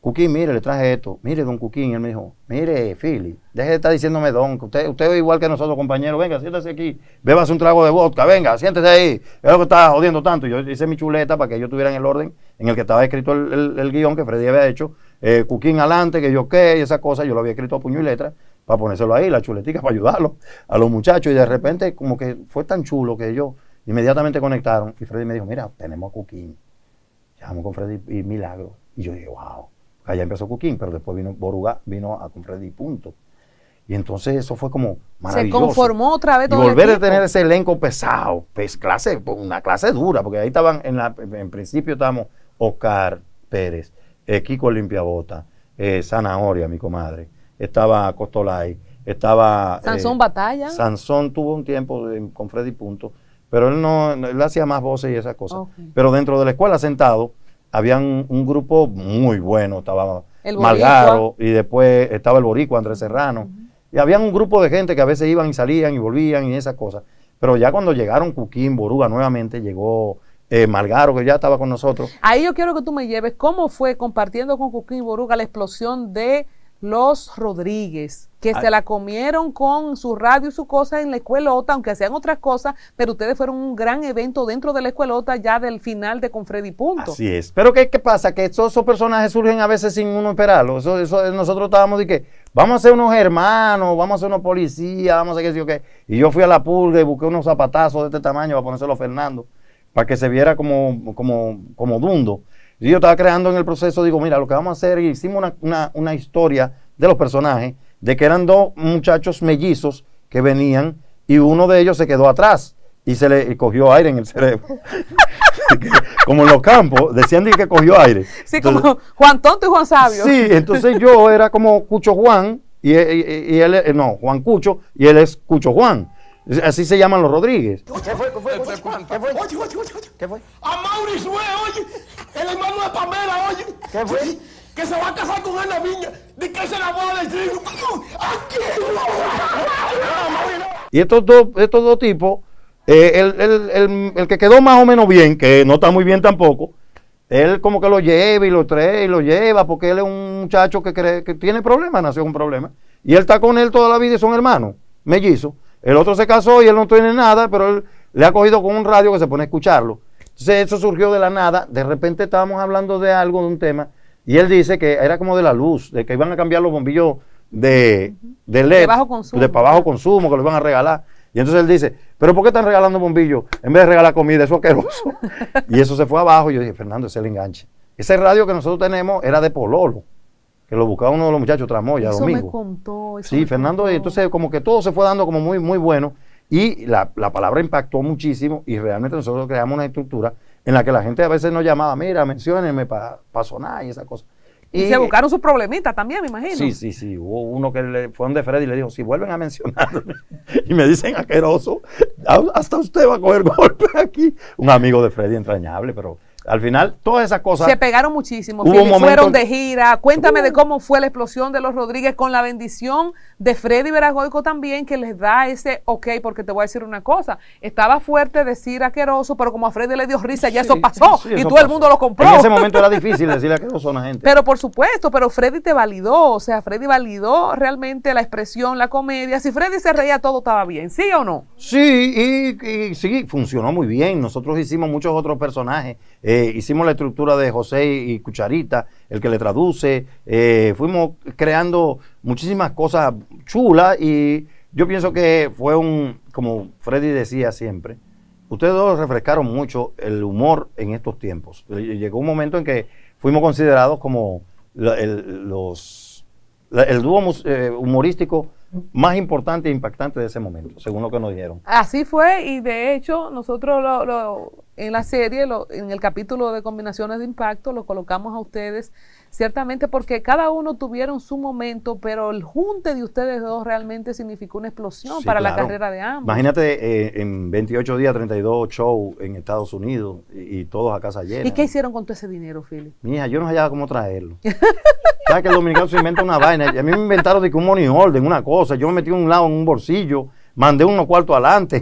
Cuquín, mire, le traje esto. Mire, don Cuquín, él me dijo, mire, Philly, deje de estar diciéndome don, que usted, usted es igual que nosotros, compañeros, venga, siéntese aquí, bébase un trago de vodka, venga, siéntese ahí, es lo que está jodiendo tanto. Yo hice mi chuleta para que yo tuvieran el orden en el que estaba escrito el, guión que Freddy había hecho, eh, Cuquín adelante, que yo qué, y esa cosa, yo lo había escrito a puño y letra, para ponérselo ahí, la chuletica, para ayudarlo a los muchachos, y de repente como que fue tan chulo que ellos inmediatamente conectaron, y Freddy me dijo, mira, tenemos a Cuquín Llamamos con Freddy y Milagro. Y yo dije, wow. Allá empezó Coquín, pero después vino Boruga, vino a con Freddy punto. Y entonces eso fue como maravilloso. Se conformó otra vez todo y volver a tener ese elenco pesado, pues clase, pues, una clase dura, porque ahí estaban, en, la, en principio estábamos Oscar Pérez, eh, Kiko Limpiabota, eh, Zanahoria, mi comadre, estaba Costolay, estaba... Sansón eh, Batalla. Sansón tuvo un tiempo con Freddy Punto, pero él no, él hacía más voces y esas cosas. Pero dentro de la escuela, sentado, había un, grupo muy bueno. Estaba Malgaro y después estaba el borico Andrés Serrano. Y había un grupo de gente que a veces iban y salían y volvían y esas cosas. Pero ya cuando llegaron Cuquín, Boruga nuevamente, llegó eh, Malgaro, que ya estaba con nosotros. Ahí yo quiero que tú me lleves cómo fue compartiendo con Cuquín Boruga la explosión de los Rodríguez, que ah. se la comieron con su radio y su cosa en la escuelota, aunque hacían otras cosas, pero ustedes fueron un gran evento dentro de la escuelota ya del final de Con Freddy Punto. Así es. Pero ¿qué, qué pasa? Que esos, personajes surgen a veces sin uno esperarlo. Eso, eso, nosotros estábamos de que vamos a ser unos hermanos, vamos a ser unos policías, vamos a ser qué sé yo qué. Y yo fui a la pulga y busqué unos zapatazos de este tamaño para ponérselo a Fernando, para que se viera como, como, como dundo yo estaba creando en el proceso, digo, mira, lo que vamos a hacer, hicimos una, historia de los personajes, de que eran dos muchachos mellizos que venían y uno de ellos se quedó atrás y se le cogió aire en el cerebro. como en los campos, decían que cogió aire. Sí, como Juan Tonto y Juan Sabio. Sí, entonces yo era como Cucho Juan y, y, él, no, Juan Cucho y él es Cucho Juan. Así se llaman los Rodríguez. ¿Qué fue? ¿Qué fue? ¿Qué fue? ¿Qué fue? ¿Qué ¿Qué fue? ¿Qué fue? A Mauricio, oye. El hermano de Pamela, oye. Que se va a casar con Ana Viña. De que se la va a leer. Y estos dos, estos dos tipos, eh, el, el, el, que quedó más o menos bien, que no está muy bien tampoco, él como que lo lleva y lo trae y lo lleva, porque él es un muchacho que, cree, que tiene problemas, nació con problemas. Y él está con él toda la vida y son hermanos, mellizos. El otro se casó y él no tiene nada, pero él le ha cogido con un radio que se pone a escucharlo. Entonces eso surgió de la nada, de repente estábamos hablando de algo, de un tema, y él dice que era como de la luz, de que iban a cambiar los bombillos de, de LED, de, bajo consumo, de para bajo consumo, que los van a regalar. Y entonces él dice, pero ¿por qué están regalando bombillos en vez de regalar comida? Eso es asqueroso. y eso se fue abajo y yo dije, Fernando, ese es el enganche. Ese radio que nosotros tenemos era de Pololo, que lo buscaba uno de los muchachos Tramoya, eso Domingo. contó, sí, Fernando, entonces como que todo se fue dando como muy, muy bueno. Y la, la, palabra impactó muchísimo y realmente nosotros creamos una estructura en la que la gente a veces nos llamaba, mira, menciónenme para sonar y esas cosas. Y, se buscaron sus problemitas también, me imagino. Sí, sí, sí. Hubo uno que le, fue de Freddy y le dijo, si vuelven a mencionarme y me dicen aqueroso, hasta usted va a coger golpe aquí. Un amigo de Freddy entrañable, pero al final, todas esas cosas. Se pegaron muchísimo. un fueron de gira. Cuéntame de uh. cómo fue la explosión de los Rodríguez con la bendición de Freddy Veragoico también, que les da ese ok, porque te voy a decir una cosa. Estaba fuerte decir aqueroso, pero como a Freddy le dio risa, ya eso pasó. y todo el mundo lo compró. En ese momento era difícil decir aqueroso a la gente. Pero por supuesto, pero Freddy te validó. O sea, Freddy validó realmente la expresión, la comedia. Si Freddy se reía, todo estaba bien. ¿Sí o no? Sí, y, sí, funcionó muy bien. Nosotros hicimos muchos otros personajes. Eh, hicimos la estructura de José y Cucharita, el que le traduce. Eh, fuimos creando muchísimas cosas chulas y yo pienso que fue un, como Freddy decía siempre, ustedes dos refrescaron mucho el humor en estos tiempos. Eh, llegó un momento en que fuimos considerados como el, los, el dúo humorístico más importante e impactante de ese momento, según lo que nos dijeron. Así fue y de hecho nosotros lo, en la serie, en el capítulo de combinaciones de impacto, lo colocamos a ustedes ciertamente porque cada uno tuvieron su momento, pero el junte de ustedes dos realmente significó una explosión para la carrera de ambos. Imagínate eh, en 28 días, 32 shows en Estados Unidos y, todos a casa llena. ¿Y qué hicieron con todo ese dinero, Philip? Mija, yo no sabía cómo traerlo. ¿Sabes que el dominicano se inventa una vaina? Y a mí me inventaron de que un money order, una cosa. Yo me metí un lado en un bolsillo mandé unos cuartos adelante.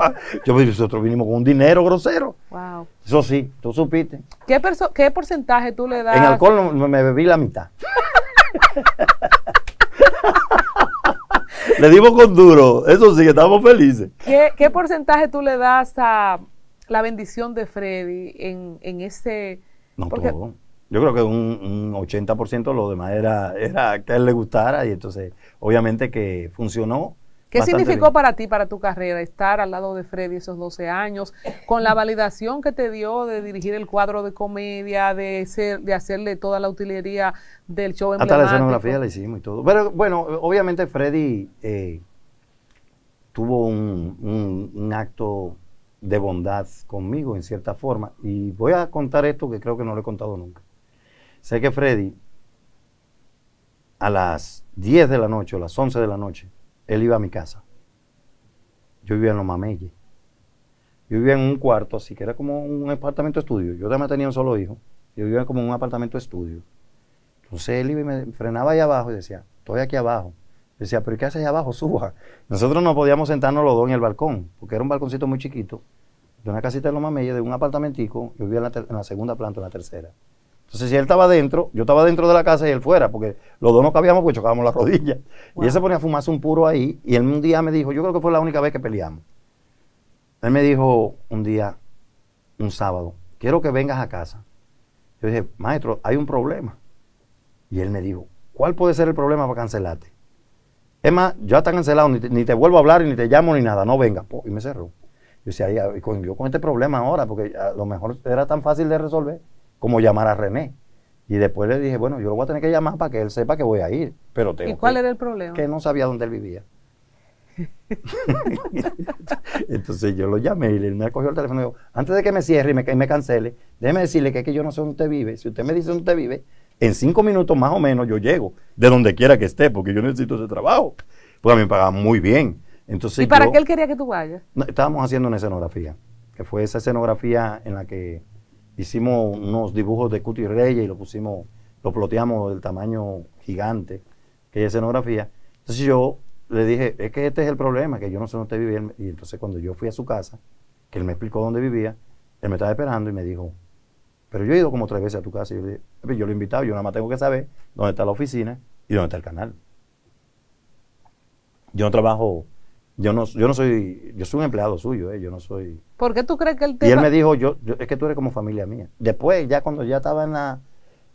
yo nosotros vinimos con un dinero grosero. Wow. Eso sí, tú supiste. ¿Qué, qué porcentaje tú le das? En alcohol me, bebí la mitad. le dimos con duro, eso sí, estamos felices. ¿Qué, porcentaje tú le das a la bendición de Freddy en, en ese... No, todo. Yo creo que un, un 80% lo demás era, era que a él le gustara y entonces obviamente que funcionó ¿Qué significó para ti, para tu carrera, estar al lado de Freddy esos 12 años, con la validación que te dio de dirigir el cuadro de comedia, de, ser, de hacerle toda la utilería del show en Hasta la escenografía la hicimos y todo. Pero bueno, obviamente Freddy eh, tuvo un, un, acto de bondad conmigo en cierta forma. Y voy a contar esto que creo que no lo he contado nunca. Sé que Freddy a las 10 de la noche o las 11 de la noche él iba a mi casa. Yo vivía en Los Mameyes. Yo vivía en un cuarto, así que era como un apartamento estudio. Yo también tenía un solo hijo. Yo vivía como en un apartamento estudio. Entonces él iba y me frenaba ahí abajo y decía, estoy aquí abajo. decía, pero ¿qué haces ahí abajo? Suba. Nosotros no podíamos sentarnos los dos en el balcón, porque era un balconcito muy chiquito, de una casita de Loma Melle, de un apartamentico, yo vivía en la, en la segunda planta, en la tercera. Entonces, si él estaba dentro, yo estaba dentro de la casa y él fuera, porque los dos no cabíamos porque chocábamos las rodillas. Y él se ponía a fumarse un puro ahí. Y él un día me dijo, yo creo que fue la única vez que peleamos. Él me dijo un día, un sábado, quiero que vengas a casa. Yo dije, maestro, hay un problema. Y él me dijo, ¿cuál puede ser el problema para cancelarte? Es más, ya está cancelado, ni te, vuelvo a hablar, ni te llamo, ni nada, no venga. y me cerró. Yo decía, yo con este problema ahora, porque a lo mejor era tan fácil de resolver como llamar a René. Y después le dije, bueno, yo lo voy a tener que llamar para que él sepa que voy a ir. Pero ¿Y cuál era el problema? Que no sabía dónde él vivía. Entonces yo lo llamé y él me cogió el teléfono y dijo, antes de que me cierre y me, cancele, déjeme decirle que es que yo no sé dónde usted vive. Si usted me dice dónde usted vive, en cinco minutos más o menos yo llego, de donde quiera que esté, porque yo necesito ese trabajo. Porque a mí me pagaban muy bien. Entonces ¿Y para qué él quería que tú vayas? estábamos haciendo una escenografía, que fue esa escenografía en la que hicimos unos dibujos de Cuti Reyes y lo pusimos, lo ploteamos del tamaño gigante, que es escenografía. Entonces yo le dije, es que este es el problema, que yo no sé dónde vivía. Y entonces cuando yo fui a su casa, que él me explicó dónde vivía, él me estaba esperando y me dijo, pero yo he ido como tres veces a tu casa y yo le dije, yo lo he invitado, yo nada más tengo que saber dónde está la oficina y dónde está el canal. Yo no trabajo yo no, yo no soy, yo soy un empleado suyo, eh, yo no soy... ¿Por qué tú crees que él te Y él me dijo, yo, es que tú eres como familia mía. Después, ya cuando ya estaba en la...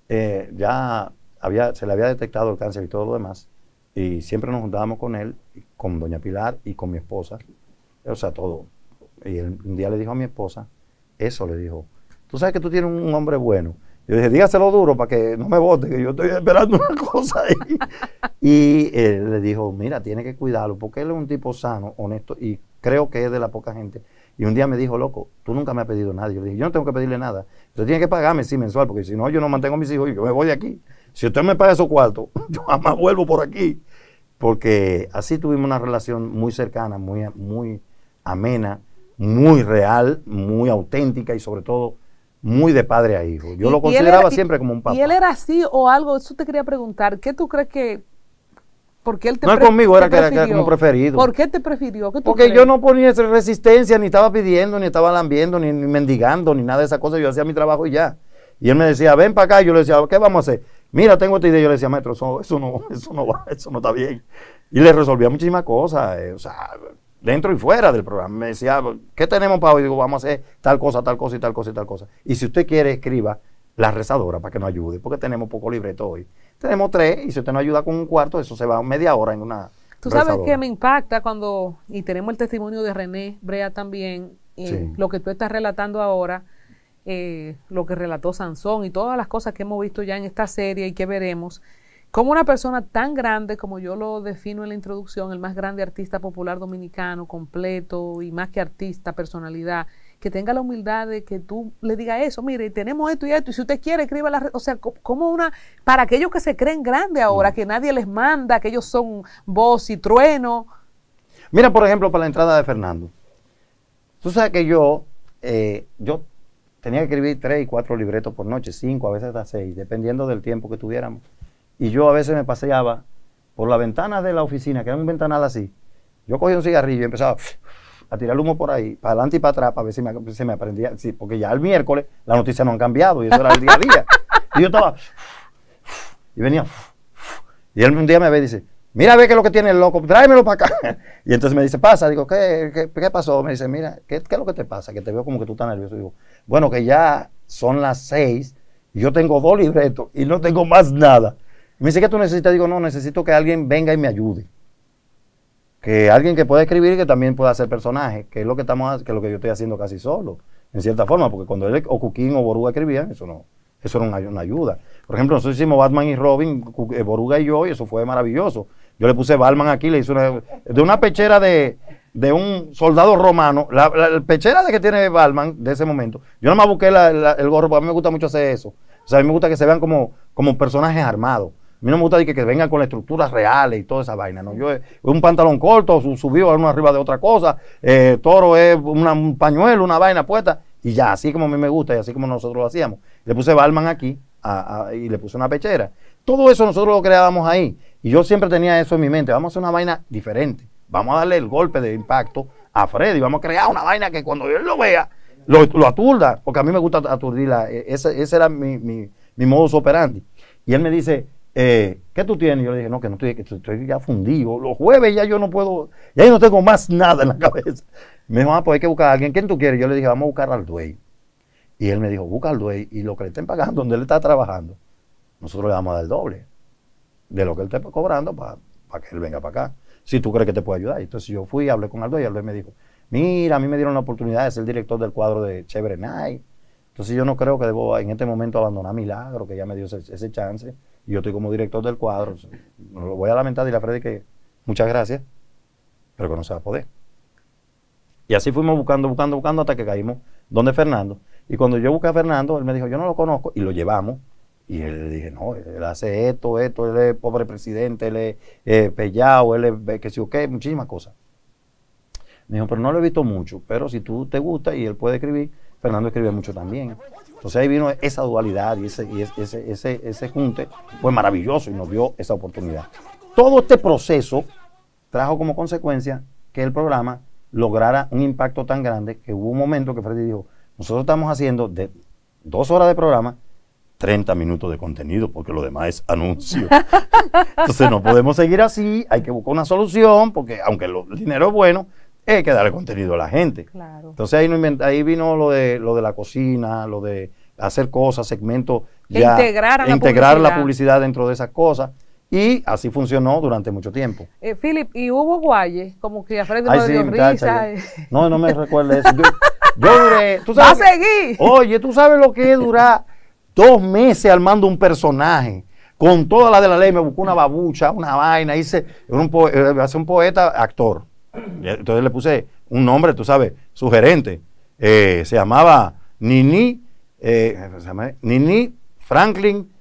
Eh, ya había, se le había detectado el cáncer y todo lo demás, y siempre nos juntábamos con él, con doña Pilar y con mi esposa, o sea, todo. Y un día le dijo a mi esposa, eso le dijo, tú sabes que tú tienes un hombre bueno, yo dije, dígaselo duro para que no me vote, que yo estoy esperando una cosa ahí. y le dijo, mira, tiene que cuidarlo, porque él es un tipo sano, honesto, y creo que es de la poca gente. Y un día me dijo, loco, tú nunca me has pedido nada. Yo le dije, yo no tengo que pedirle nada. Usted tiene que pagarme, sí, mensual, porque si no, yo no mantengo a mis hijos y yo me voy de aquí. Si usted me paga esos cuartos, yo jamás vuelvo por aquí. Porque así tuvimos una relación muy cercana, muy, muy amena, muy real, muy auténtica y sobre todo muy de padre a hijo. Yo lo consideraba siempre como un papá. ¿Y él era así o algo? Eso te quería preguntar. ¿Qué tú crees que.? Porque él te no conmigo, era, que era como preferido. ¿Por qué te prefirió? Porque yo no ponía resistencia, ni estaba pidiendo, ni estaba lambiendo, ni, mendigando, ni nada de esas cosas. Yo hacía mi trabajo y ya. Y él me decía, ven para acá. Yo le decía, ¿qué vamos a hacer? Mira, tengo esta idea. Yo le decía, maestro, eso, no, eso no va, eso no está bien. Y le resolvía muchísimas cosas. Eh, o sea, dentro y fuera del programa. Me decía, ¿qué tenemos para hoy? Digo, vamos a hacer tal cosa, tal cosa y tal cosa y tal cosa. Y si usted quiere, escriba la rezadora para que nos ayude, porque tenemos poco libreto hoy. Tenemos tres, y si usted nos ayuda con un cuarto, eso se va media hora en una. Tú sabes que me impacta cuando, y tenemos el testimonio de René Brea también, y eh, lo que tú estás relatando ahora, eh, lo que relató Sansón y todas las cosas que hemos visto ya en esta serie y que veremos. Como una persona tan grande como yo lo defino en la introducción, el más grande artista popular dominicano, completo y más que artista, personalidad, que tenga la humildad de que tú le digas eso, mire, tenemos esto y esto, y si usted quiere, escriba la O sea, como una, para aquellos que se creen grandes ahora, mm. que nadie les manda, que ellos son voz y trueno. Mira, por ejemplo, para la entrada de Fernando. Tú sabes que yo, eh, yo tenía que escribir tres y cuatro libretos por noche, cinco, a veces hasta seis, dependiendo del tiempo que tuviéramos y yo a veces me paseaba por la ventana de la oficina, que era un ventanal así. Yo cogía un cigarrillo y empezaba a tirar el humo por ahí, para adelante y para atrás, para ver si me, me aprendía. Sí, porque ya el miércoles las noticias no han cambiado y eso era el día a día. Y yo estaba. Y venía. Y él un día me ve y dice: Mira, ve qué es lo que tiene el loco, tráemelo para acá. Y entonces me dice: Pasa. Digo: ¿Qué, pasó? Me dice: Mira, ¿qué, ¿qué, es lo que te pasa? Que te veo como que tú estás nervioso. Digo: Bueno, que ya son las seis y yo tengo dos libretos y no tengo más nada me dice, que tú necesitas? Digo, no, necesito que alguien venga y me ayude. Que alguien que pueda escribir y que también pueda hacer personajes, que es lo que, estamos, que, es lo que yo estoy haciendo casi solo, en cierta forma, porque cuando él o Cuquín o Boruga escribían, eso no, eso era una, una, ayuda. Por ejemplo, nosotros hicimos Batman y Robin, eh, Boruga y yo, y eso fue maravilloso. Yo le puse Batman aquí, le hice una, de una pechera de, un soldado romano, la, pechera de que tiene Batman de ese momento. Yo nada más busqué el gorro, porque a mí me gusta mucho hacer eso. O sea, a mí me gusta que se vean como, como personajes armados. ...a mí no me gusta que, vengan con estructuras reales y toda esa vaina, ¿no? Yo, eh, un pantalón corto, subido uno arriba de otra cosa, eh, toro es un pañuelo, una vaina puesta, y ya, así como a mí me gusta y así como nosotros lo hacíamos. Le puse Balman aquí y le puse una pechera. Todo eso nosotros lo creábamos ahí. Y yo siempre tenía eso en mi mente, vamos a hacer una vaina diferente. Vamos a darle el golpe de impacto a Freddy, vamos a crear una vaina que cuando él lo vea, lo, aturda, porque a mí me gusta aturdirla. E, ese, ese era mi, mi, mi modus operandi. Y él me dice, eh, ¿qué tú tienes? Yo le dije, no, que no estoy, que estoy ya fundido. Los jueves ya yo no puedo, ya yo no tengo más nada en la cabeza. Me dijo, ah, pues hay que buscar a alguien. ¿Quién tú quieres? Yo le dije, vamos a buscar al dueño. Y él me dijo, busca al dueño. Y lo que le estén pagando, donde él está trabajando, nosotros le vamos a dar el doble de lo que él está cobrando para que él venga para acá. Si tú crees que te puede ayudar. Entonces yo fui, hablé con Aldo y Aldo me dijo, mira, a mí me dieron la oportunidad de ser director del cuadro de Chévere Night entonces yo no creo que debo en este momento abandonar Milagro, que ya me dio ese, chance. Y yo estoy como director del cuadro. lo voy a lamentar y la Freddy que muchas gracias, pero que no se va a poder. Y así fuimos buscando, buscando, buscando hasta que caímos donde Fernando. Y cuando yo busqué a Fernando, él me dijo, yo no lo conozco, y lo llevamos. Y él le dije, no, él hace esto, esto, él es pobre presidente, él es eh, él es que sí, qué, muchísimas cosas. Me dijo, pero no lo he visto mucho, pero si tú te gusta y él puede escribir, Fernando escribe mucho también. Entonces ahí vino esa dualidad y ese, ese, junte fue maravilloso y nos dio esa oportunidad. Todo este proceso trajo como consecuencia que el programa lograra un impacto tan grande que hubo un momento que Freddy dijo, nosotros estamos haciendo de dos horas de programa, 30 minutos de contenido, porque lo demás es anuncio. Entonces no podemos seguir así, hay que buscar una solución, porque aunque el dinero es bueno, hay que darle contenido a la gente. Entonces ahí, ahí vino lo de, lo de la cocina, lo de hacer cosas, segmentos, integrar, la, integrar publicidad. la publicidad dentro de esas cosas. Y así funcionó durante mucho tiempo. Eh, Philip, ¿y hubo guayes? Como que a frente no dio risa. No, no me recuerdes eso. Yo, a seguir! oye, ¿tú sabes lo que es durar dos meses armando un personaje? Con toda la de la ley me buscó una babucha, una vaina, hice eh, hace un poeta, actor. Entonces le puse un nombre, tú sabes, sugerente. gerente eh, se llamaba Nini, eh, Nini Franklin.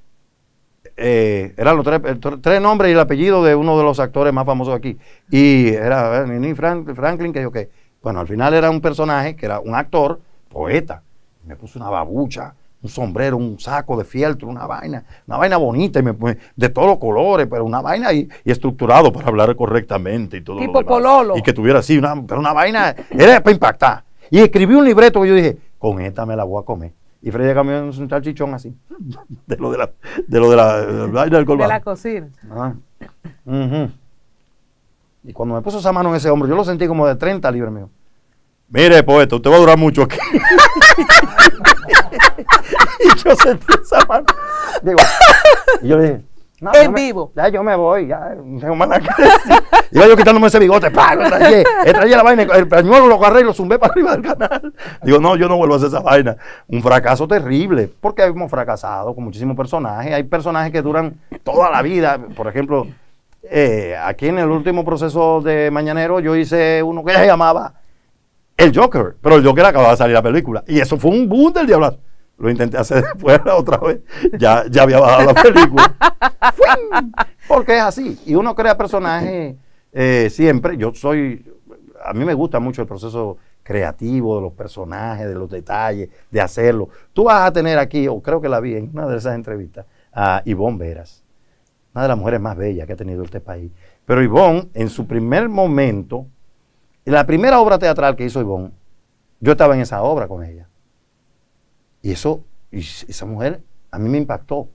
Eh, eran los tres, nombres y el apellido de uno de los actores más famosos aquí. Y era Nini Franklin, que yo que. Bueno, al final era un personaje que era un actor, poeta. Me puso una babucha un sombrero, un saco de fieltro, una vaina, una vaina bonita, de todos los colores, pero una vaina y, estructurado para hablar correctamente y todo. Y que tuviera así, una, pero una vaina, era para impactar. Y escribí un libreto que yo dije, con esta me la voy a comer. Y Freddy cambió un chichón así, de lo de la, eh, vaina del colbado. De la cocina. Ah, y cuando me puso esa mano en ese hombro, yo lo sentí como de 30 libras mío. Mire, poeta, usted va a durar mucho aquí. y yo sentí esa mano. Digo, y yo dije, no, en vivo. ya yo me voy, ya tengo más Iba yo quitándome ese bigote, ¡pam! Traje, la vaina, el pañuelo lo agarré y lo zumbé para arriba del canal. Digo, no, yo no vuelvo a hacer esa vaina. Un fracaso terrible, porque hemos fracasado con muchísimos personajes. Hay personajes que duran toda la vida. Por ejemplo, eh, aquí en el último proceso de Mañanero, yo hice uno que se llamaba el Joker, pero el Joker acababa de salir la película. Y eso fue un boom del diablo. Lo intenté hacer después otra vez, ya, ya había bajado la película. Porque es así. Y uno crea personajes eh, siempre. Yo soy, a mí me gusta mucho el proceso creativo de los personajes, de los detalles, de hacerlo. Tú vas a tener aquí, o creo que la vi en una de esas entrevistas, a Ivonne Veras, una de las mujeres más bellas que ha tenido este país. Pero Ivonne, en su primer momento, la primera obra teatral que hizo Ivonne, yo estaba en esa obra con ella. Y eso, y esa mujer a mí me impactó.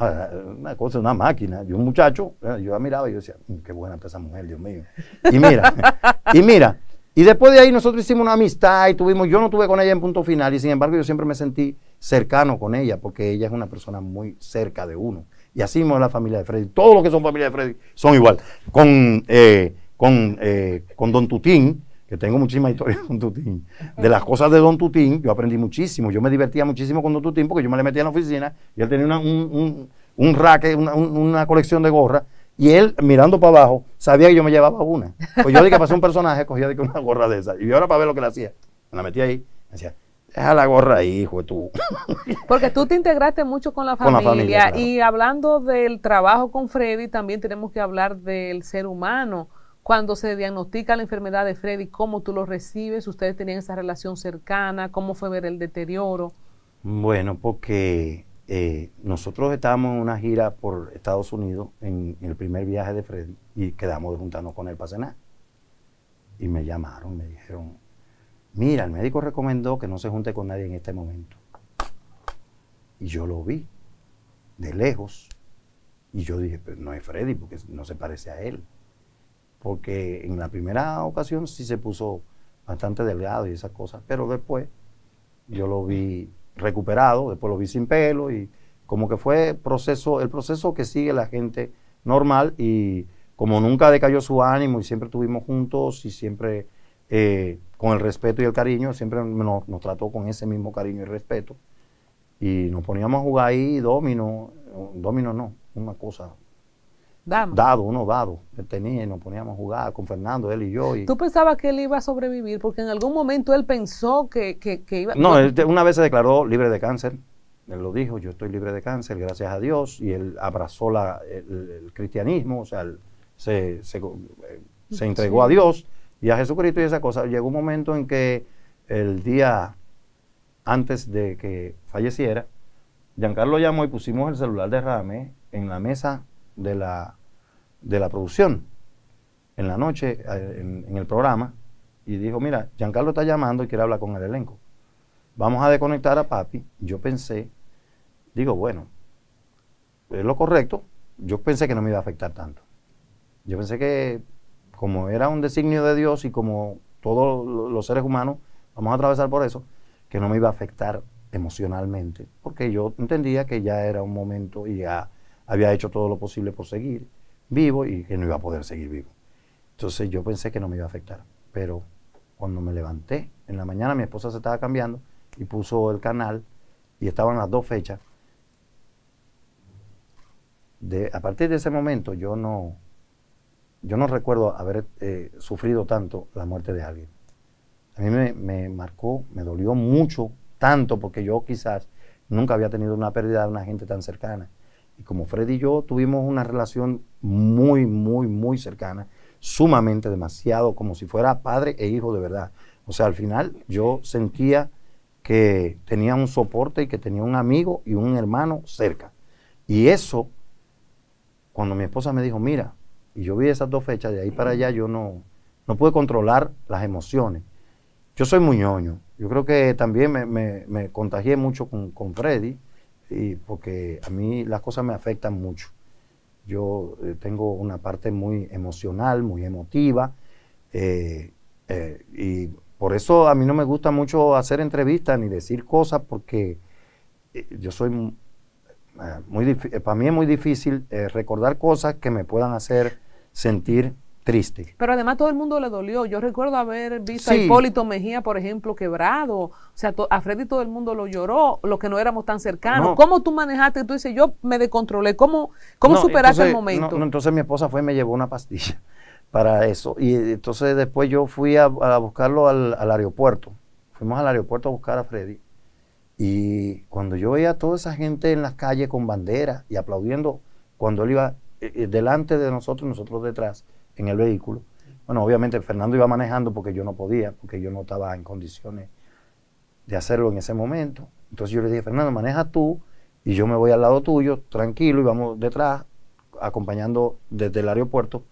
Ah, una cosa, una máquina. Yo, un muchacho, eh, yo la miraba y yo decía, mm, qué buena esa mujer, Dios mío. Y mira, y mira. Y después de ahí nosotros hicimos una amistad y tuvimos, yo no tuve con ella en punto final y sin embargo yo siempre me sentí cercano con ella porque ella es una persona muy cerca de uno. Y así mismo la familia de Freddy. Todos los que son familia de Freddy son igual. Con eh, con, eh, con Don Tutín, que tengo muchísima historia con Tutín. De las cosas de Don Tutín, yo aprendí muchísimo. Yo me divertía muchísimo con Don Tutín porque yo me le metía en la oficina y él tenía un, un, rack, una, colección de gorras. Y él, mirando para abajo, sabía que yo me llevaba una. Pues yo dije que pasé un personaje, cogía de una gorra de esas. Y yo ahora para ver lo que le hacía. Me la metía ahí. Me decía, deja la gorra ahí, hijo tú. Porque tú te integraste mucho con la familia. Y hablando del trabajo con Freddy, también tenemos que hablar del ser humano cuando se diagnostica la enfermedad de Freddy, ¿cómo tú lo recibes? ¿Ustedes tenían esa relación cercana? ¿Cómo fue ver el deterioro? Bueno, porque eh, nosotros estábamos en una gira por Estados Unidos en, el primer viaje de Freddy y quedamos de con él para cenar. Y me llamaron, me dijeron, mira, el médico recomendó que no se junte con nadie en este momento. Y yo lo vi de lejos. Y yo dije, pues no es Freddy porque no se parece a él porque en la primera ocasión sí se puso bastante delgado y esas cosas, pero después yo lo vi recuperado, después lo vi sin pelo y como que fue proceso, el proceso que sigue la gente normal y como nunca decayó su ánimo y siempre estuvimos juntos y siempre eh, con el respeto y el cariño, siempre nos, nos, trató con ese mismo cariño y respeto y nos poníamos a jugar ahí domino, domino no, una cosa, Dado, uno dado. Él tenía y nos poníamos a jugar con Fernando, él y yo. ¿Tú pensabas que él iba a sobrevivir? Porque en algún momento él pensó que, que, iba... No, una vez se declaró libre de cáncer. Él lo dijo, yo estoy libre de cáncer, gracias a Dios. Y él abrazó el, cristianismo, o sea, eh, se, entregó a Dios y a Jesucristo y esa cosa. Llegó un momento en que el día antes de que falleciera, Giancarlo llamó y pusimos el celular de Rame en la mesa de la de la producción en la noche eh, en, el programa y dijo, mira, Giancarlo está llamando y quiere hablar con el elenco. Vamos a desconectar a papi. Yo pensé, digo, bueno, es lo correcto. Yo pensé que no me iba a afectar tanto. Yo pensé que como era un designio de Dios y como todos los seres humanos vamos a atravesar por eso, que no me iba a afectar emocionalmente, porque yo entendía que ya era un momento y ya había hecho todo lo posible por seguir vivo y que no iba a poder seguir vivo. Entonces yo pensé que no me iba a afectar, pero cuando me levanté en la mañana mi esposa se estaba cambiando y puso el canal y estaban las dos fechas. De, a partir de ese momento yo no, yo no recuerdo haber eh, sufrido tanto la muerte de alguien. A mí me, marcó, me dolió mucho, tanto porque yo quizás nunca había tenido una pérdida de una gente tan cercana. Y como Freddy y yo tuvimos una relación muy, muy, muy cercana, sumamente demasiado, como si fuera padre e hijo de verdad. O sea, al final yo sentía que tenía un soporte y que tenía un amigo y un hermano cerca. Y eso, cuando mi esposa me dijo, mira, y yo vi esas dos fechas, de ahí para allá yo no, no pude controlar las emociones. Yo soy muy ñoño. Yo creo que también me, contagié mucho con, con Freddy y porque a mí las cosas me afectan mucho. Yo eh, tengo una parte muy emocional, muy emotiva, eh, eh, y por eso a mí no me gusta mucho hacer entrevistas ni decir cosas, porque yo soy muy para mí es muy difícil recordar cosas que me puedan hacer sentir triste. Pero además todo el mundo le dolió. Yo recuerdo haber visto a Hipólito Mejía, por ejemplo, quebrado. O sea, a Freddy todo el mundo lo lloró, los que no éramos tan cercanos. ¿Cómo tú manejaste? Tú dices, yo me descontrolé. ¿Cómo, cómo superaste el momento? entonces mi esposa fue y me llevó una pastilla para eso. Y eh, entonces después yo fui a, buscarlo al, aeropuerto. Fuimos al aeropuerto a buscar a Freddy. Y cuando yo veía a toda esa gente en las calles con banderas y aplaudiendo, cuando él iba eh, eh, delante de nosotros, nosotros detrás, en el vehículo. Bueno, obviamente Fernando iba manejando porque yo no podía, porque yo no estaba en condiciones de hacerlo en ese momento. Entonces yo le dije, Fernando, maneja tú y yo me voy al lado tuyo, tranquilo, y vamos detrás, acompañando desde el aeropuerto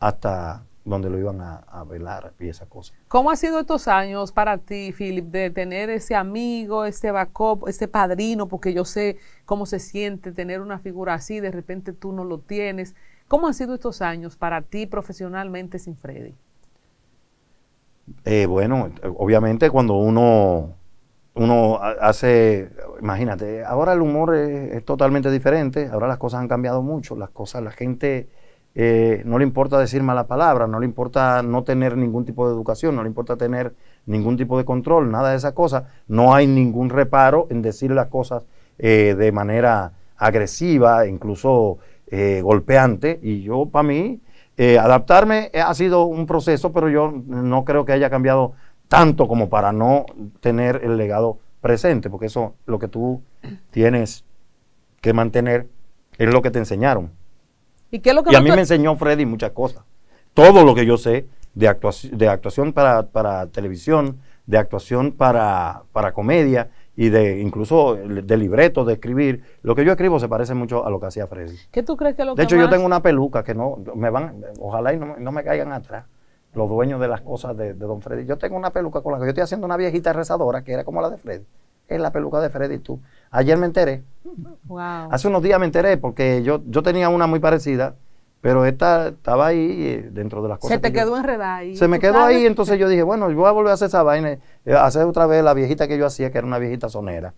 hasta donde lo iban a, velar y esa cosa. ¿Cómo ha sido estos años para ti, Philip, de tener ese amigo, este backup, ese padrino? Porque yo sé cómo se siente tener una figura así, de repente tú no lo tienes. ¿Cómo han sido estos años para ti profesionalmente sin Freddy? Eh, bueno, obviamente cuando uno, uno hace, imagínate, ahora el humor es, totalmente diferente, ahora las cosas han cambiado mucho, las cosas, la gente eh, no le importa decir malas palabras, no le importa no tener ningún tipo de educación, no le importa tener ningún tipo de control, nada de esas cosas, no hay ningún reparo en decir las cosas eh, de manera agresiva, incluso eh, golpeante y yo para mí eh, adaptarme eh, ha sido un proceso, pero yo no creo que haya cambiado tanto como para no tener el legado presente, porque eso lo que tú tienes que mantener es lo que te enseñaron. Y, qué lo que a mí me enseñó Freddy muchas cosas. Todo lo que yo sé de, actuación, de actuación para, para televisión, de actuación para, para comedia, y de incluso eh, de libretos, de escribir. Lo que yo escribo se parece mucho a lo que hacía Freddy. ¿Qué tú crees que lo De hecho, yo tengo una peluca que no me van, ojalá y no, me caigan atrás los dueños de las cosas de, Don Freddy. Yo tengo una peluca con la que yo estoy haciendo una viejita rezadora que era como la de Freddy. Es la peluca de Freddy tú. Ayer me enteré. Wow. Hace unos días me enteré porque yo, yo tenía una muy parecida pero esta estaba ahí eh, dentro de las cosas. Se te quedó enredada ahí. Se me quedó ahí, entonces yo dije, bueno, yo voy a volver a hacer esa vaina, eh, a hacer otra vez la viejita que yo hacía, que era una viejita sonera.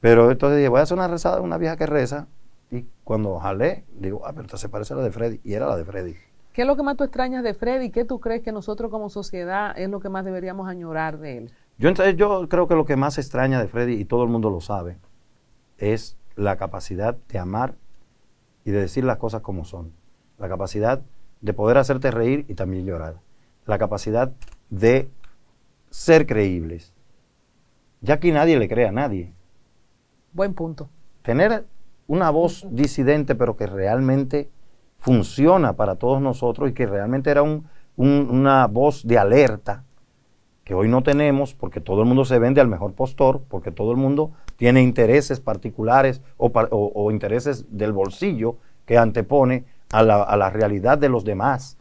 Pero entonces dije, voy a hacer una rezada, una vieja que reza. Y cuando jalé, digo, ah, pero se parece a la de Freddy. Y era la de Freddy. ¿Qué es lo que más tú extrañas de Freddy? ¿Qué tú crees que nosotros como sociedad es lo que más deberíamos añorar de él? Yo, yo creo que lo que más extraña de Freddy, y todo el mundo lo sabe, es la capacidad de amar y de decir las cosas como son. La capacidad de poder hacerte reír y también llorar. La capacidad de ser creíbles. Ya que nadie le cree a nadie. Buen punto. Tener una voz disidente, pero que realmente funciona para todos nosotros y que realmente era una voz de alerta, que hoy no tenemos porque todo el mundo se vende al mejor postor, porque todo el mundo tiene intereses particulares o, intereses del bolsillo que antepone a la, a la realidad de los demás.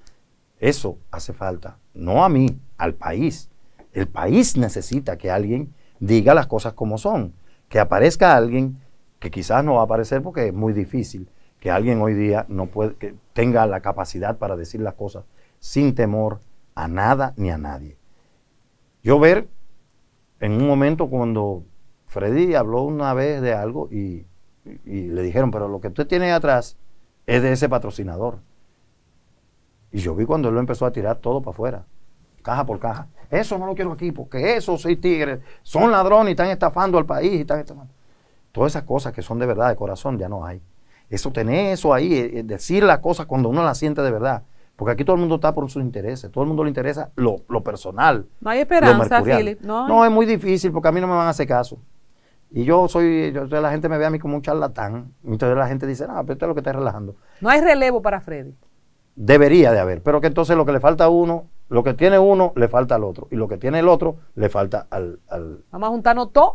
Eso hace falta, no a mí, al país. El país necesita que alguien diga las cosas como son, que aparezca alguien que quizás no va a aparecer porque es muy difícil, que alguien hoy día no puede, que tenga la capacidad para decir las cosas sin temor a nada ni a nadie. Yo ver, en un momento cuando Freddy habló una vez de algo y, le dijeron, pero lo que usted tiene atrás es de ese patrocinador. Y yo vi cuando él lo empezó a tirar todo para afuera, caja por caja. Eso no lo quiero aquí, porque esos seis tigres son ladrones y están estafando al país y están estafando. Todas esas cosas que son de verdad, de corazón, ya no hay. Eso tener eso ahí, eh, eh, decir las cosas cuando uno las siente de verdad, porque aquí todo el mundo está por sus intereses, todo el mundo le interesa lo, personal. No hay esperanza, Philip. No, es muy difícil porque a mí no me van a hacer caso. Y yo soy, yo, la gente me ve a mí como un charlatán. Entonces la gente dice, no, ah, pero esto es lo que está relajando. No hay relevo para Freddy. Debería de haber, pero que entonces lo que le falta a uno, lo que tiene uno, le falta al otro. Y lo que tiene el otro, le falta al. al... Vamos a juntarnos todos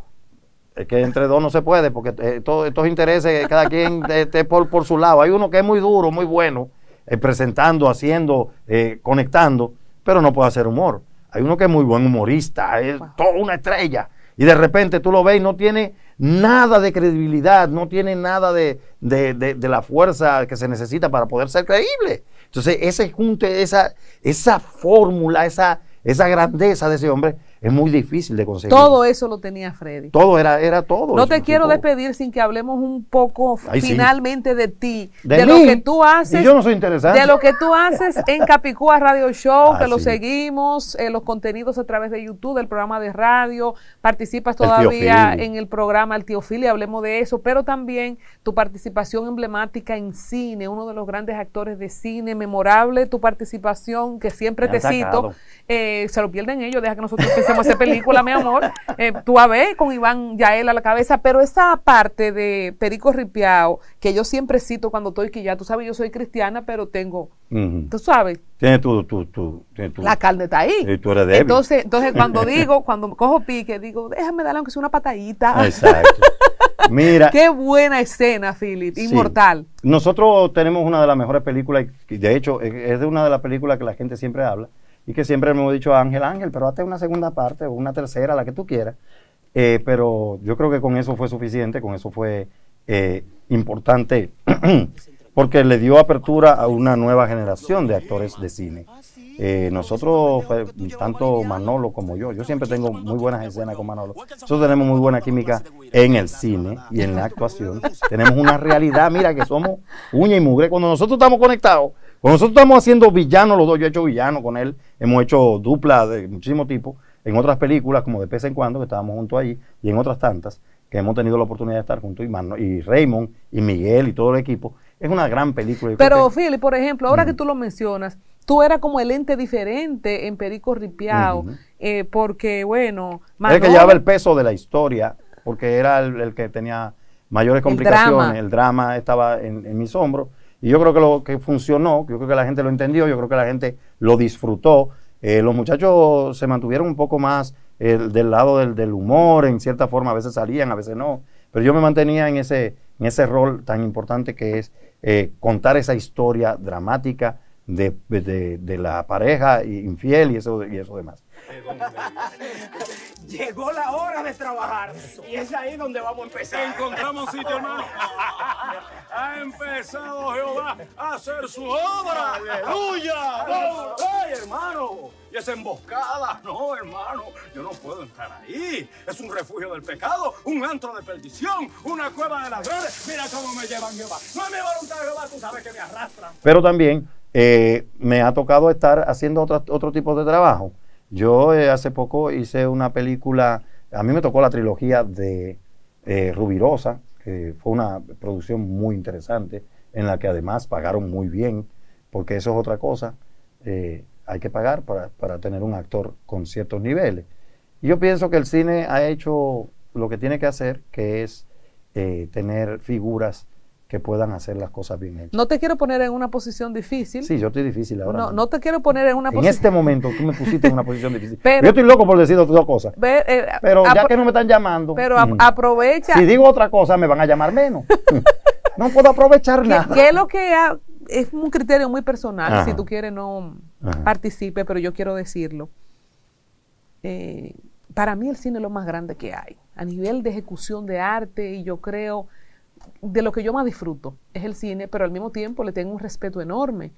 es que entre dos no se puede, porque eh, todos estos intereses, cada quien esté por, por su lado. Hay uno que es muy duro, muy bueno, eh, presentando, haciendo, eh, conectando, pero no puede hacer humor. Hay uno que es muy buen humorista, es toda una estrella, y de repente tú lo ves y no tiene nada de credibilidad, no tiene nada de, de, de, la fuerza que se necesita para poder ser creíble. Entonces, ese junte, esa, esa fórmula, esa, esa grandeza de ese hombre es muy difícil de conseguir. Todo eso lo tenía Freddy. Todo era, era todo. No te quiero despedir sin que hablemos un poco finalmente de ti, de, lo que tú haces. yo no soy interesante. De lo que tú haces en Capicúa Radio Show, ah, que lo seguimos, eh, los contenidos a través de YouTube, del programa de radio, participas todavía en el programa El y hablemos de eso, pero también tu participación emblemática en cine, uno de los grandes actores de cine, memorable tu participación, que siempre te cito, eh, se lo pierden ellos, deja que nosotros como esa película, mi amor. Eh, tú a ver, con Iván Yael a la cabeza, pero esa parte de Perico Ripiao, que yo siempre cito cuando estoy que ya, tú sabes, yo soy cristiana, pero tengo, tú sabes. Tienes tu, tu, tu, La carne está ahí. Y tú eres débil. Entonces, entonces cuando digo, cuando cojo pique, digo, déjame darle aunque sea una patadita. Exacto. Mira. Qué buena escena, Philip. Inmortal. Nosotros tenemos una de las mejores películas, y de hecho, es de una de las películas que la gente siempre habla, y que siempre me hemos dicho Ángel, Ángel, pero hazte una segunda parte o una tercera, la que tú quieras. Eh, pero yo creo que con eso fue suficiente, con eso fue eh, importante, porque le dio apertura a una nueva generación de actores de cine. Eh, nosotros, tanto Manolo como yo, yo siempre tengo muy buenas escenas con Manolo. Nosotros tenemos muy buena química en el cine y en la actuación. Tenemos una realidad, mira, que somos uña y mugre. Cuando nosotros estamos conectados, cuando nosotros estamos haciendo villanos los dos, yo he hecho villano con él, Hemos hecho duplas de muchísimo tipo en otras películas, como de vez en cuando, que estábamos juntos allí, y en otras tantas que hemos tenido la oportunidad de estar juntos, y, Mano, y Raymond, y Miguel, y todo el equipo. Es una gran película. Pero, Philly, por ejemplo, ahora que tú lo mencionas, tú eras como el ente diferente en Perico Ripiao, eh, porque, bueno... Manolo... el que llevaba el peso de la historia, porque era el, que tenía mayores complicaciones, el drama, estaba en mis hombros, y yo creo que lo que funcionó, yo creo que la gente lo entendió, yo creo que la gente lo disfrutó. Eh, los muchachos se mantuvieron un poco más eh, del lado del, humor, en cierta forma, a veces salían, a veces no. Pero yo me mantenía en ese, en ese rol tan importante que es eh, contar esa historia dramática de, de, la pareja infiel y eso, y eso demás. Llegó la hora de trabajar. Y es ahí donde vamos a empezar. Encontramos sitio, hermano. Ha empezado Jehová a hacer su obra. ¡Aleluya! ¡Ay, hermano! Y es emboscada. No, hermano, yo no puedo estar ahí. Es un refugio del pecado, un antro de perdición, una cueva de ladrones. Mira cómo me llevan Jehová. No es mi voluntad, Jehová, tú sabes que me arrastran. Pero también eh, me ha tocado estar haciendo otro, otro tipo de trabajo. Yo eh, hace poco hice una película, a mí me tocó la trilogía de eh, Rubirosa, que fue una producción muy interesante, en la que además pagaron muy bien, porque eso es otra cosa, eh, hay que pagar para, tener un actor con ciertos niveles. yo pienso que el cine ha hecho lo que tiene que hacer, que es tener figuras que puedan hacer las cosas bien No te quiero poner en una posición difícil. Sí, yo estoy difícil ahora. No, te quiero poner en una posición. En este momento tú me pusiste en una posición difícil. Pero, yo estoy loco por decir dos cosas. Eh, pero ya que no me están llamando. Pero mm. aprovecha. Si digo otra cosa, me van a llamar menos. no puedo aprovechar nada. es lo que es un criterio muy personal? Si tú quieres, no participe, pero yo quiero decirlo. Eh, para mí, el cine es lo más grande que hay. A nivel de ejecución de arte, y yo creo de lo que yo más disfruto es el cine, pero al mismo tiempo le tengo un respeto enorme.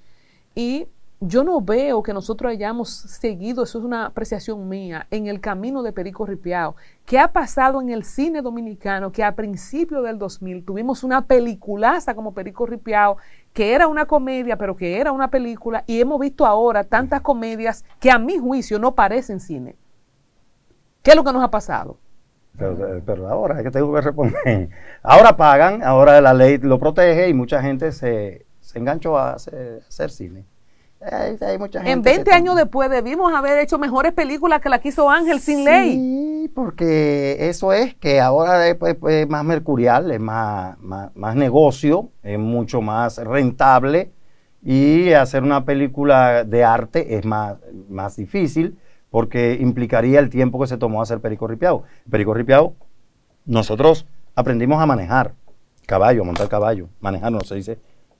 Y yo no veo que nosotros hayamos seguido, eso es una apreciación mía, en el camino de Perico Ripiao. ¿Qué ha pasado en el cine dominicano? Que a principio del 2000 tuvimos una peliculaza como Perico Ripiao, que era una comedia, pero que era una película, y hemos visto ahora tantas comedias que a mi juicio no parecen cine. ¿Qué es lo que nos ha pasado? Eh, pero, ahora es que tengo que responder. Ahora pagan, ahora la ley lo protege y mucha gente se, enganchó a hacer, cine. en 20 años después debimos haber hecho mejores películas que la que hizo Ángel sin ley. Sí, porque eso es que ahora es, pues, pues, más mercurial, es más, negocio, es mucho más rentable y hacer una película de arte es más, más difícil porque implicaría el tiempo que se tomó hacer Perico Ripiao. Perico nosotros aprendimos a manejar caballo, a montar caballo, manejar, no se dice,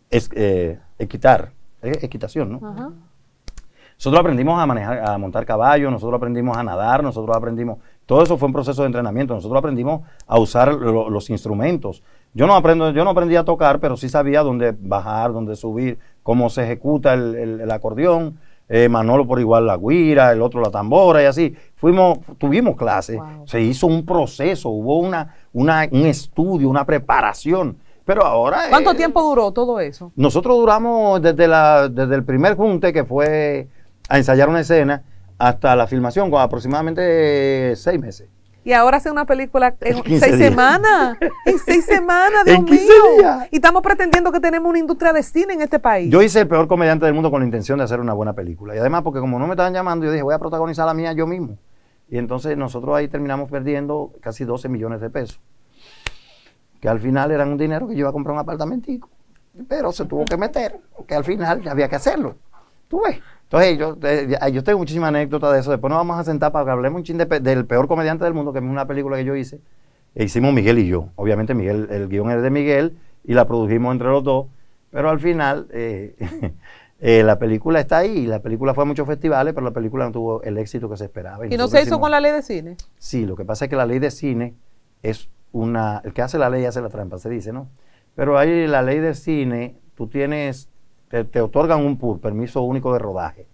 es, eh, equitar, es equitación, ¿no? Nosotros aprendimos a manejar, a montar caballo, nosotros aprendimos a nadar, nosotros aprendimos, todo eso fue un proceso de entrenamiento, nosotros aprendimos a usar los instrumentos. Yo no, aprendo, yo no aprendí a tocar, pero sí sabía dónde bajar, dónde subir, cómo se ejecuta el acordeón, eh, Manolo por igual la guira, el otro la tambora y así. Fuimos, tuvimos clases, se hizo un proceso, hubo una, un estudio, una preparación. Pero ahora... ¿Cuánto tiempo duró todo eso? Nosotros duramos desde, la, desde el primer junte que fue a ensayar una escena hasta la filmación, con aproximadamente seis meses. Y ahora hace una película en, seis semanas. En seis semanas, Dios mío. Y estamos pretendiendo que tenemos una industria de cine en este país. Yo hice el peor comediante del mundo con la intención de hacer una buena película. Y además, porque como no me estaban llamando, yo dije, voy a protagonizar la mía yo mismo. Y entonces nosotros ahí terminamos perdiendo casi 12 millones de pesos. Que al final eran un dinero que yo iba a comprar un apartamentico. Pero se tuvo que meter, que al final había que hacerlo. ¿Tú ves? Entonces, yo, eh, yo tengo muchísima anécdota de eso. Después nos vamos a sentar para que hablemos un ching del peor comediante del mundo, que es una película que yo hice. E hicimos Miguel y yo. Obviamente, Miguel, el guión era de Miguel y la produjimos entre los dos. Pero al final, eh, eh, la película está ahí. La película fue a muchos festivales, pero la película no tuvo el éxito que se esperaba. ¿Y, no se hizo con la ley de cine? Sí, lo que pasa es que la ley de cine es una. El que hace la ley hace la trampa, se dice, ¿no? Pero ahí la ley de cine, tú tienes te, otorgan un PUR, permiso único de rodaje.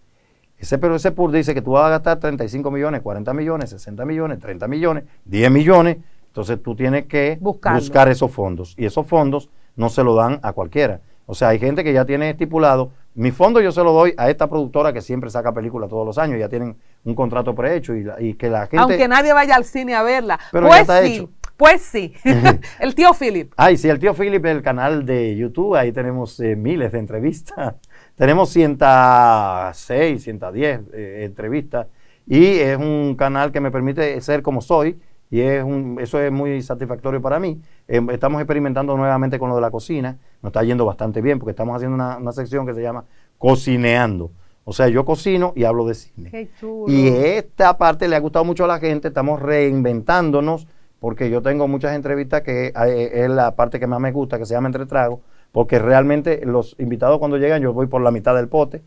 Ese, pero ese PUR dice que tú vas a gastar 35 millones, 40 millones, 60 millones, 30 millones, 10 millones. Entonces tú tienes que buscar esos fondos. Y esos fondos no se lo dan a cualquiera. O sea, hay gente que ya tiene estipulado, mi fondo yo se lo doy a esta productora que siempre saca películas todos los años, ya tienen un contrato prehecho y, que la gente... Aunque nadie vaya al cine a verla. Pero pues ya está hecho. Pues sí, el tío Philip. Ay, sí, el tío Philip, el canal de YouTube, ahí tenemos eh, miles de entrevistas. Tenemos 106, 110 eh, entrevistas. Y es un canal que me permite ser como soy, y es un, eso es muy satisfactorio para mí. Em, estamos experimentando nuevamente con lo de la cocina, nos está yendo bastante bien porque estamos haciendo una, sección que se llama Cocineando. O sea, yo cocino y hablo de cine. Y esta parte le ha gustado mucho a la gente, estamos reinventándonos porque yo tengo muchas entrevistas que eh, es la parte que más me gusta, que se llama Entretrago porque realmente los invitados cuando llegan yo voy por la mitad del pote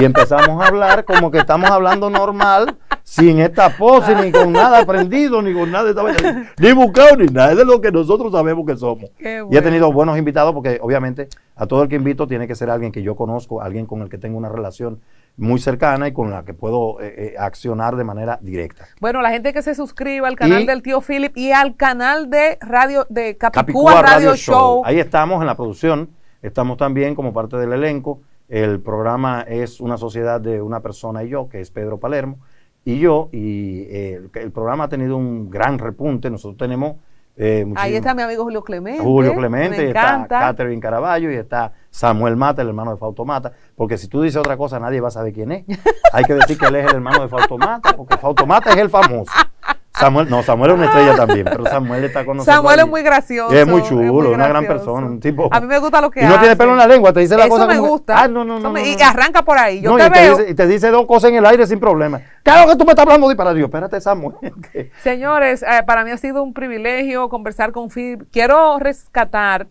y empezamos a hablar como que estamos hablando normal, sin esta pose, ni con nada aprendido, ni con nada, ni buscado, ni nada, es de lo que nosotros sabemos que somos. Y he tenido buenos invitados porque obviamente a todo el que invito tiene que ser alguien que yo conozco, alguien con el que tengo una relación muy cercana y con la que puedo eh, eh, accionar de manera directa. Bueno, la gente que se suscriba al canal del tío Philip y al canal de radio de Capicúa, radio, Show. Ahí estamos en la producción Estamos también como parte del elenco. El programa es una sociedad de una persona y yo, que es Pedro Palermo, y yo. Y eh, el, programa ha tenido un gran repunte. Nosotros tenemos eh, Ahí está mi amigo Julio Clemente. Julio Clemente, y está Catherine Caraballo, y está Samuel Mata, el hermano de Fausto Mata. Porque si tú dices otra cosa, nadie va a saber quién es. Hay que decir que él es el hermano de Fausto Mata, porque Fausto Mata es el famoso. Samuel, no, Samuel es una estrella también, pero Samuel está con nosotros. Samuel es muy gracioso. Es muy chulo, es una gran persona, un tipo. A mí me gusta lo que y hace. Y no tiene pelo en la lengua, te dice la cosa. me Ah, no, no, no, Y arranca por ahí. Yo te y veo. Te dice, y te dice dos cosas en el aire sin problema. Claro que tú me estás hablando de para Dios. Espérate, Samuel. Señores, eh, para mí ha sido un privilegio conversar con Philip. Quiero rescatar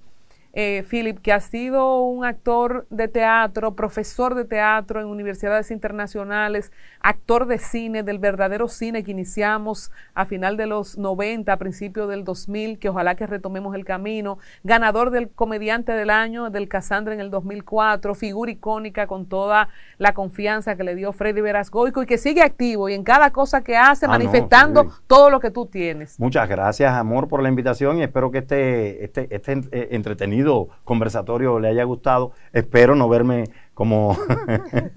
eh, Philip, que ha sido un actor de teatro, profesor de teatro en universidades internacionales, actor de cine, del verdadero cine que iniciamos a final de los 90, a principios del 2000, que ojalá que retomemos el camino, ganador del comediante del año, del Casandra en el 2004, figura icónica con toda la confianza que le dio Freddy Verasgoico y que sigue activo y en cada cosa que hace ah, manifestando todo lo que tú tienes. Muchas gracias, amor, por la invitación y espero que esté este, este entretenido conversatorio le haya gustado. Espero no verme como,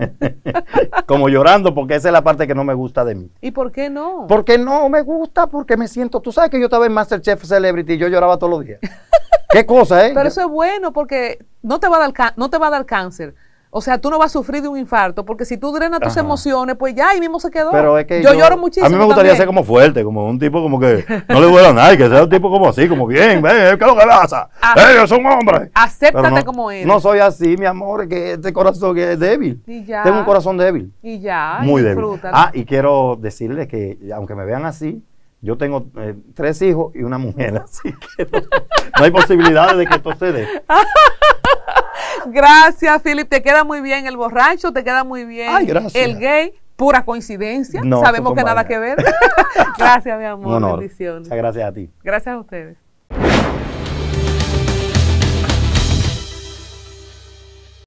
como llorando, porque esa es la parte que no me gusta de mí. ¿Y por qué no? Porque no me gusta, porque me siento. Tú sabes que yo estaba en Masterchef Celebrity y yo lloraba todos los días. qué cosa, ¿eh? Pero eso es bueno, porque no te va a dar, no te va a dar cáncer o sea, tú no vas a sufrir de un infarto, porque si tú drenas tus emociones, pues ya ahí mismo se quedó. Pero es que yo, lloro muchísimo. A mí me gustaría ser como fuerte, como un tipo como que no le duele a nadie, que sea un tipo como así, como bien, ven, ¿qué es lo que pasa? Ah, Ellos eh, un hombre! Acéptate como eres. No soy así, mi amor, que este corazón es débil. Y ya. Tengo un corazón débil. Y ya. Muy débil. Ah, y quiero decirles que, aunque me vean así, yo tengo eh, tres hijos y una mujer, así que no, hay posibilidades de que esto se dé. gracias, Philip. Te queda muy bien el borracho, te queda muy bien el gay. Pura coincidencia. No, Sabemos que nada que ver. gracias, mi amor. Bendiciones. gracias a ti. Gracias a ustedes.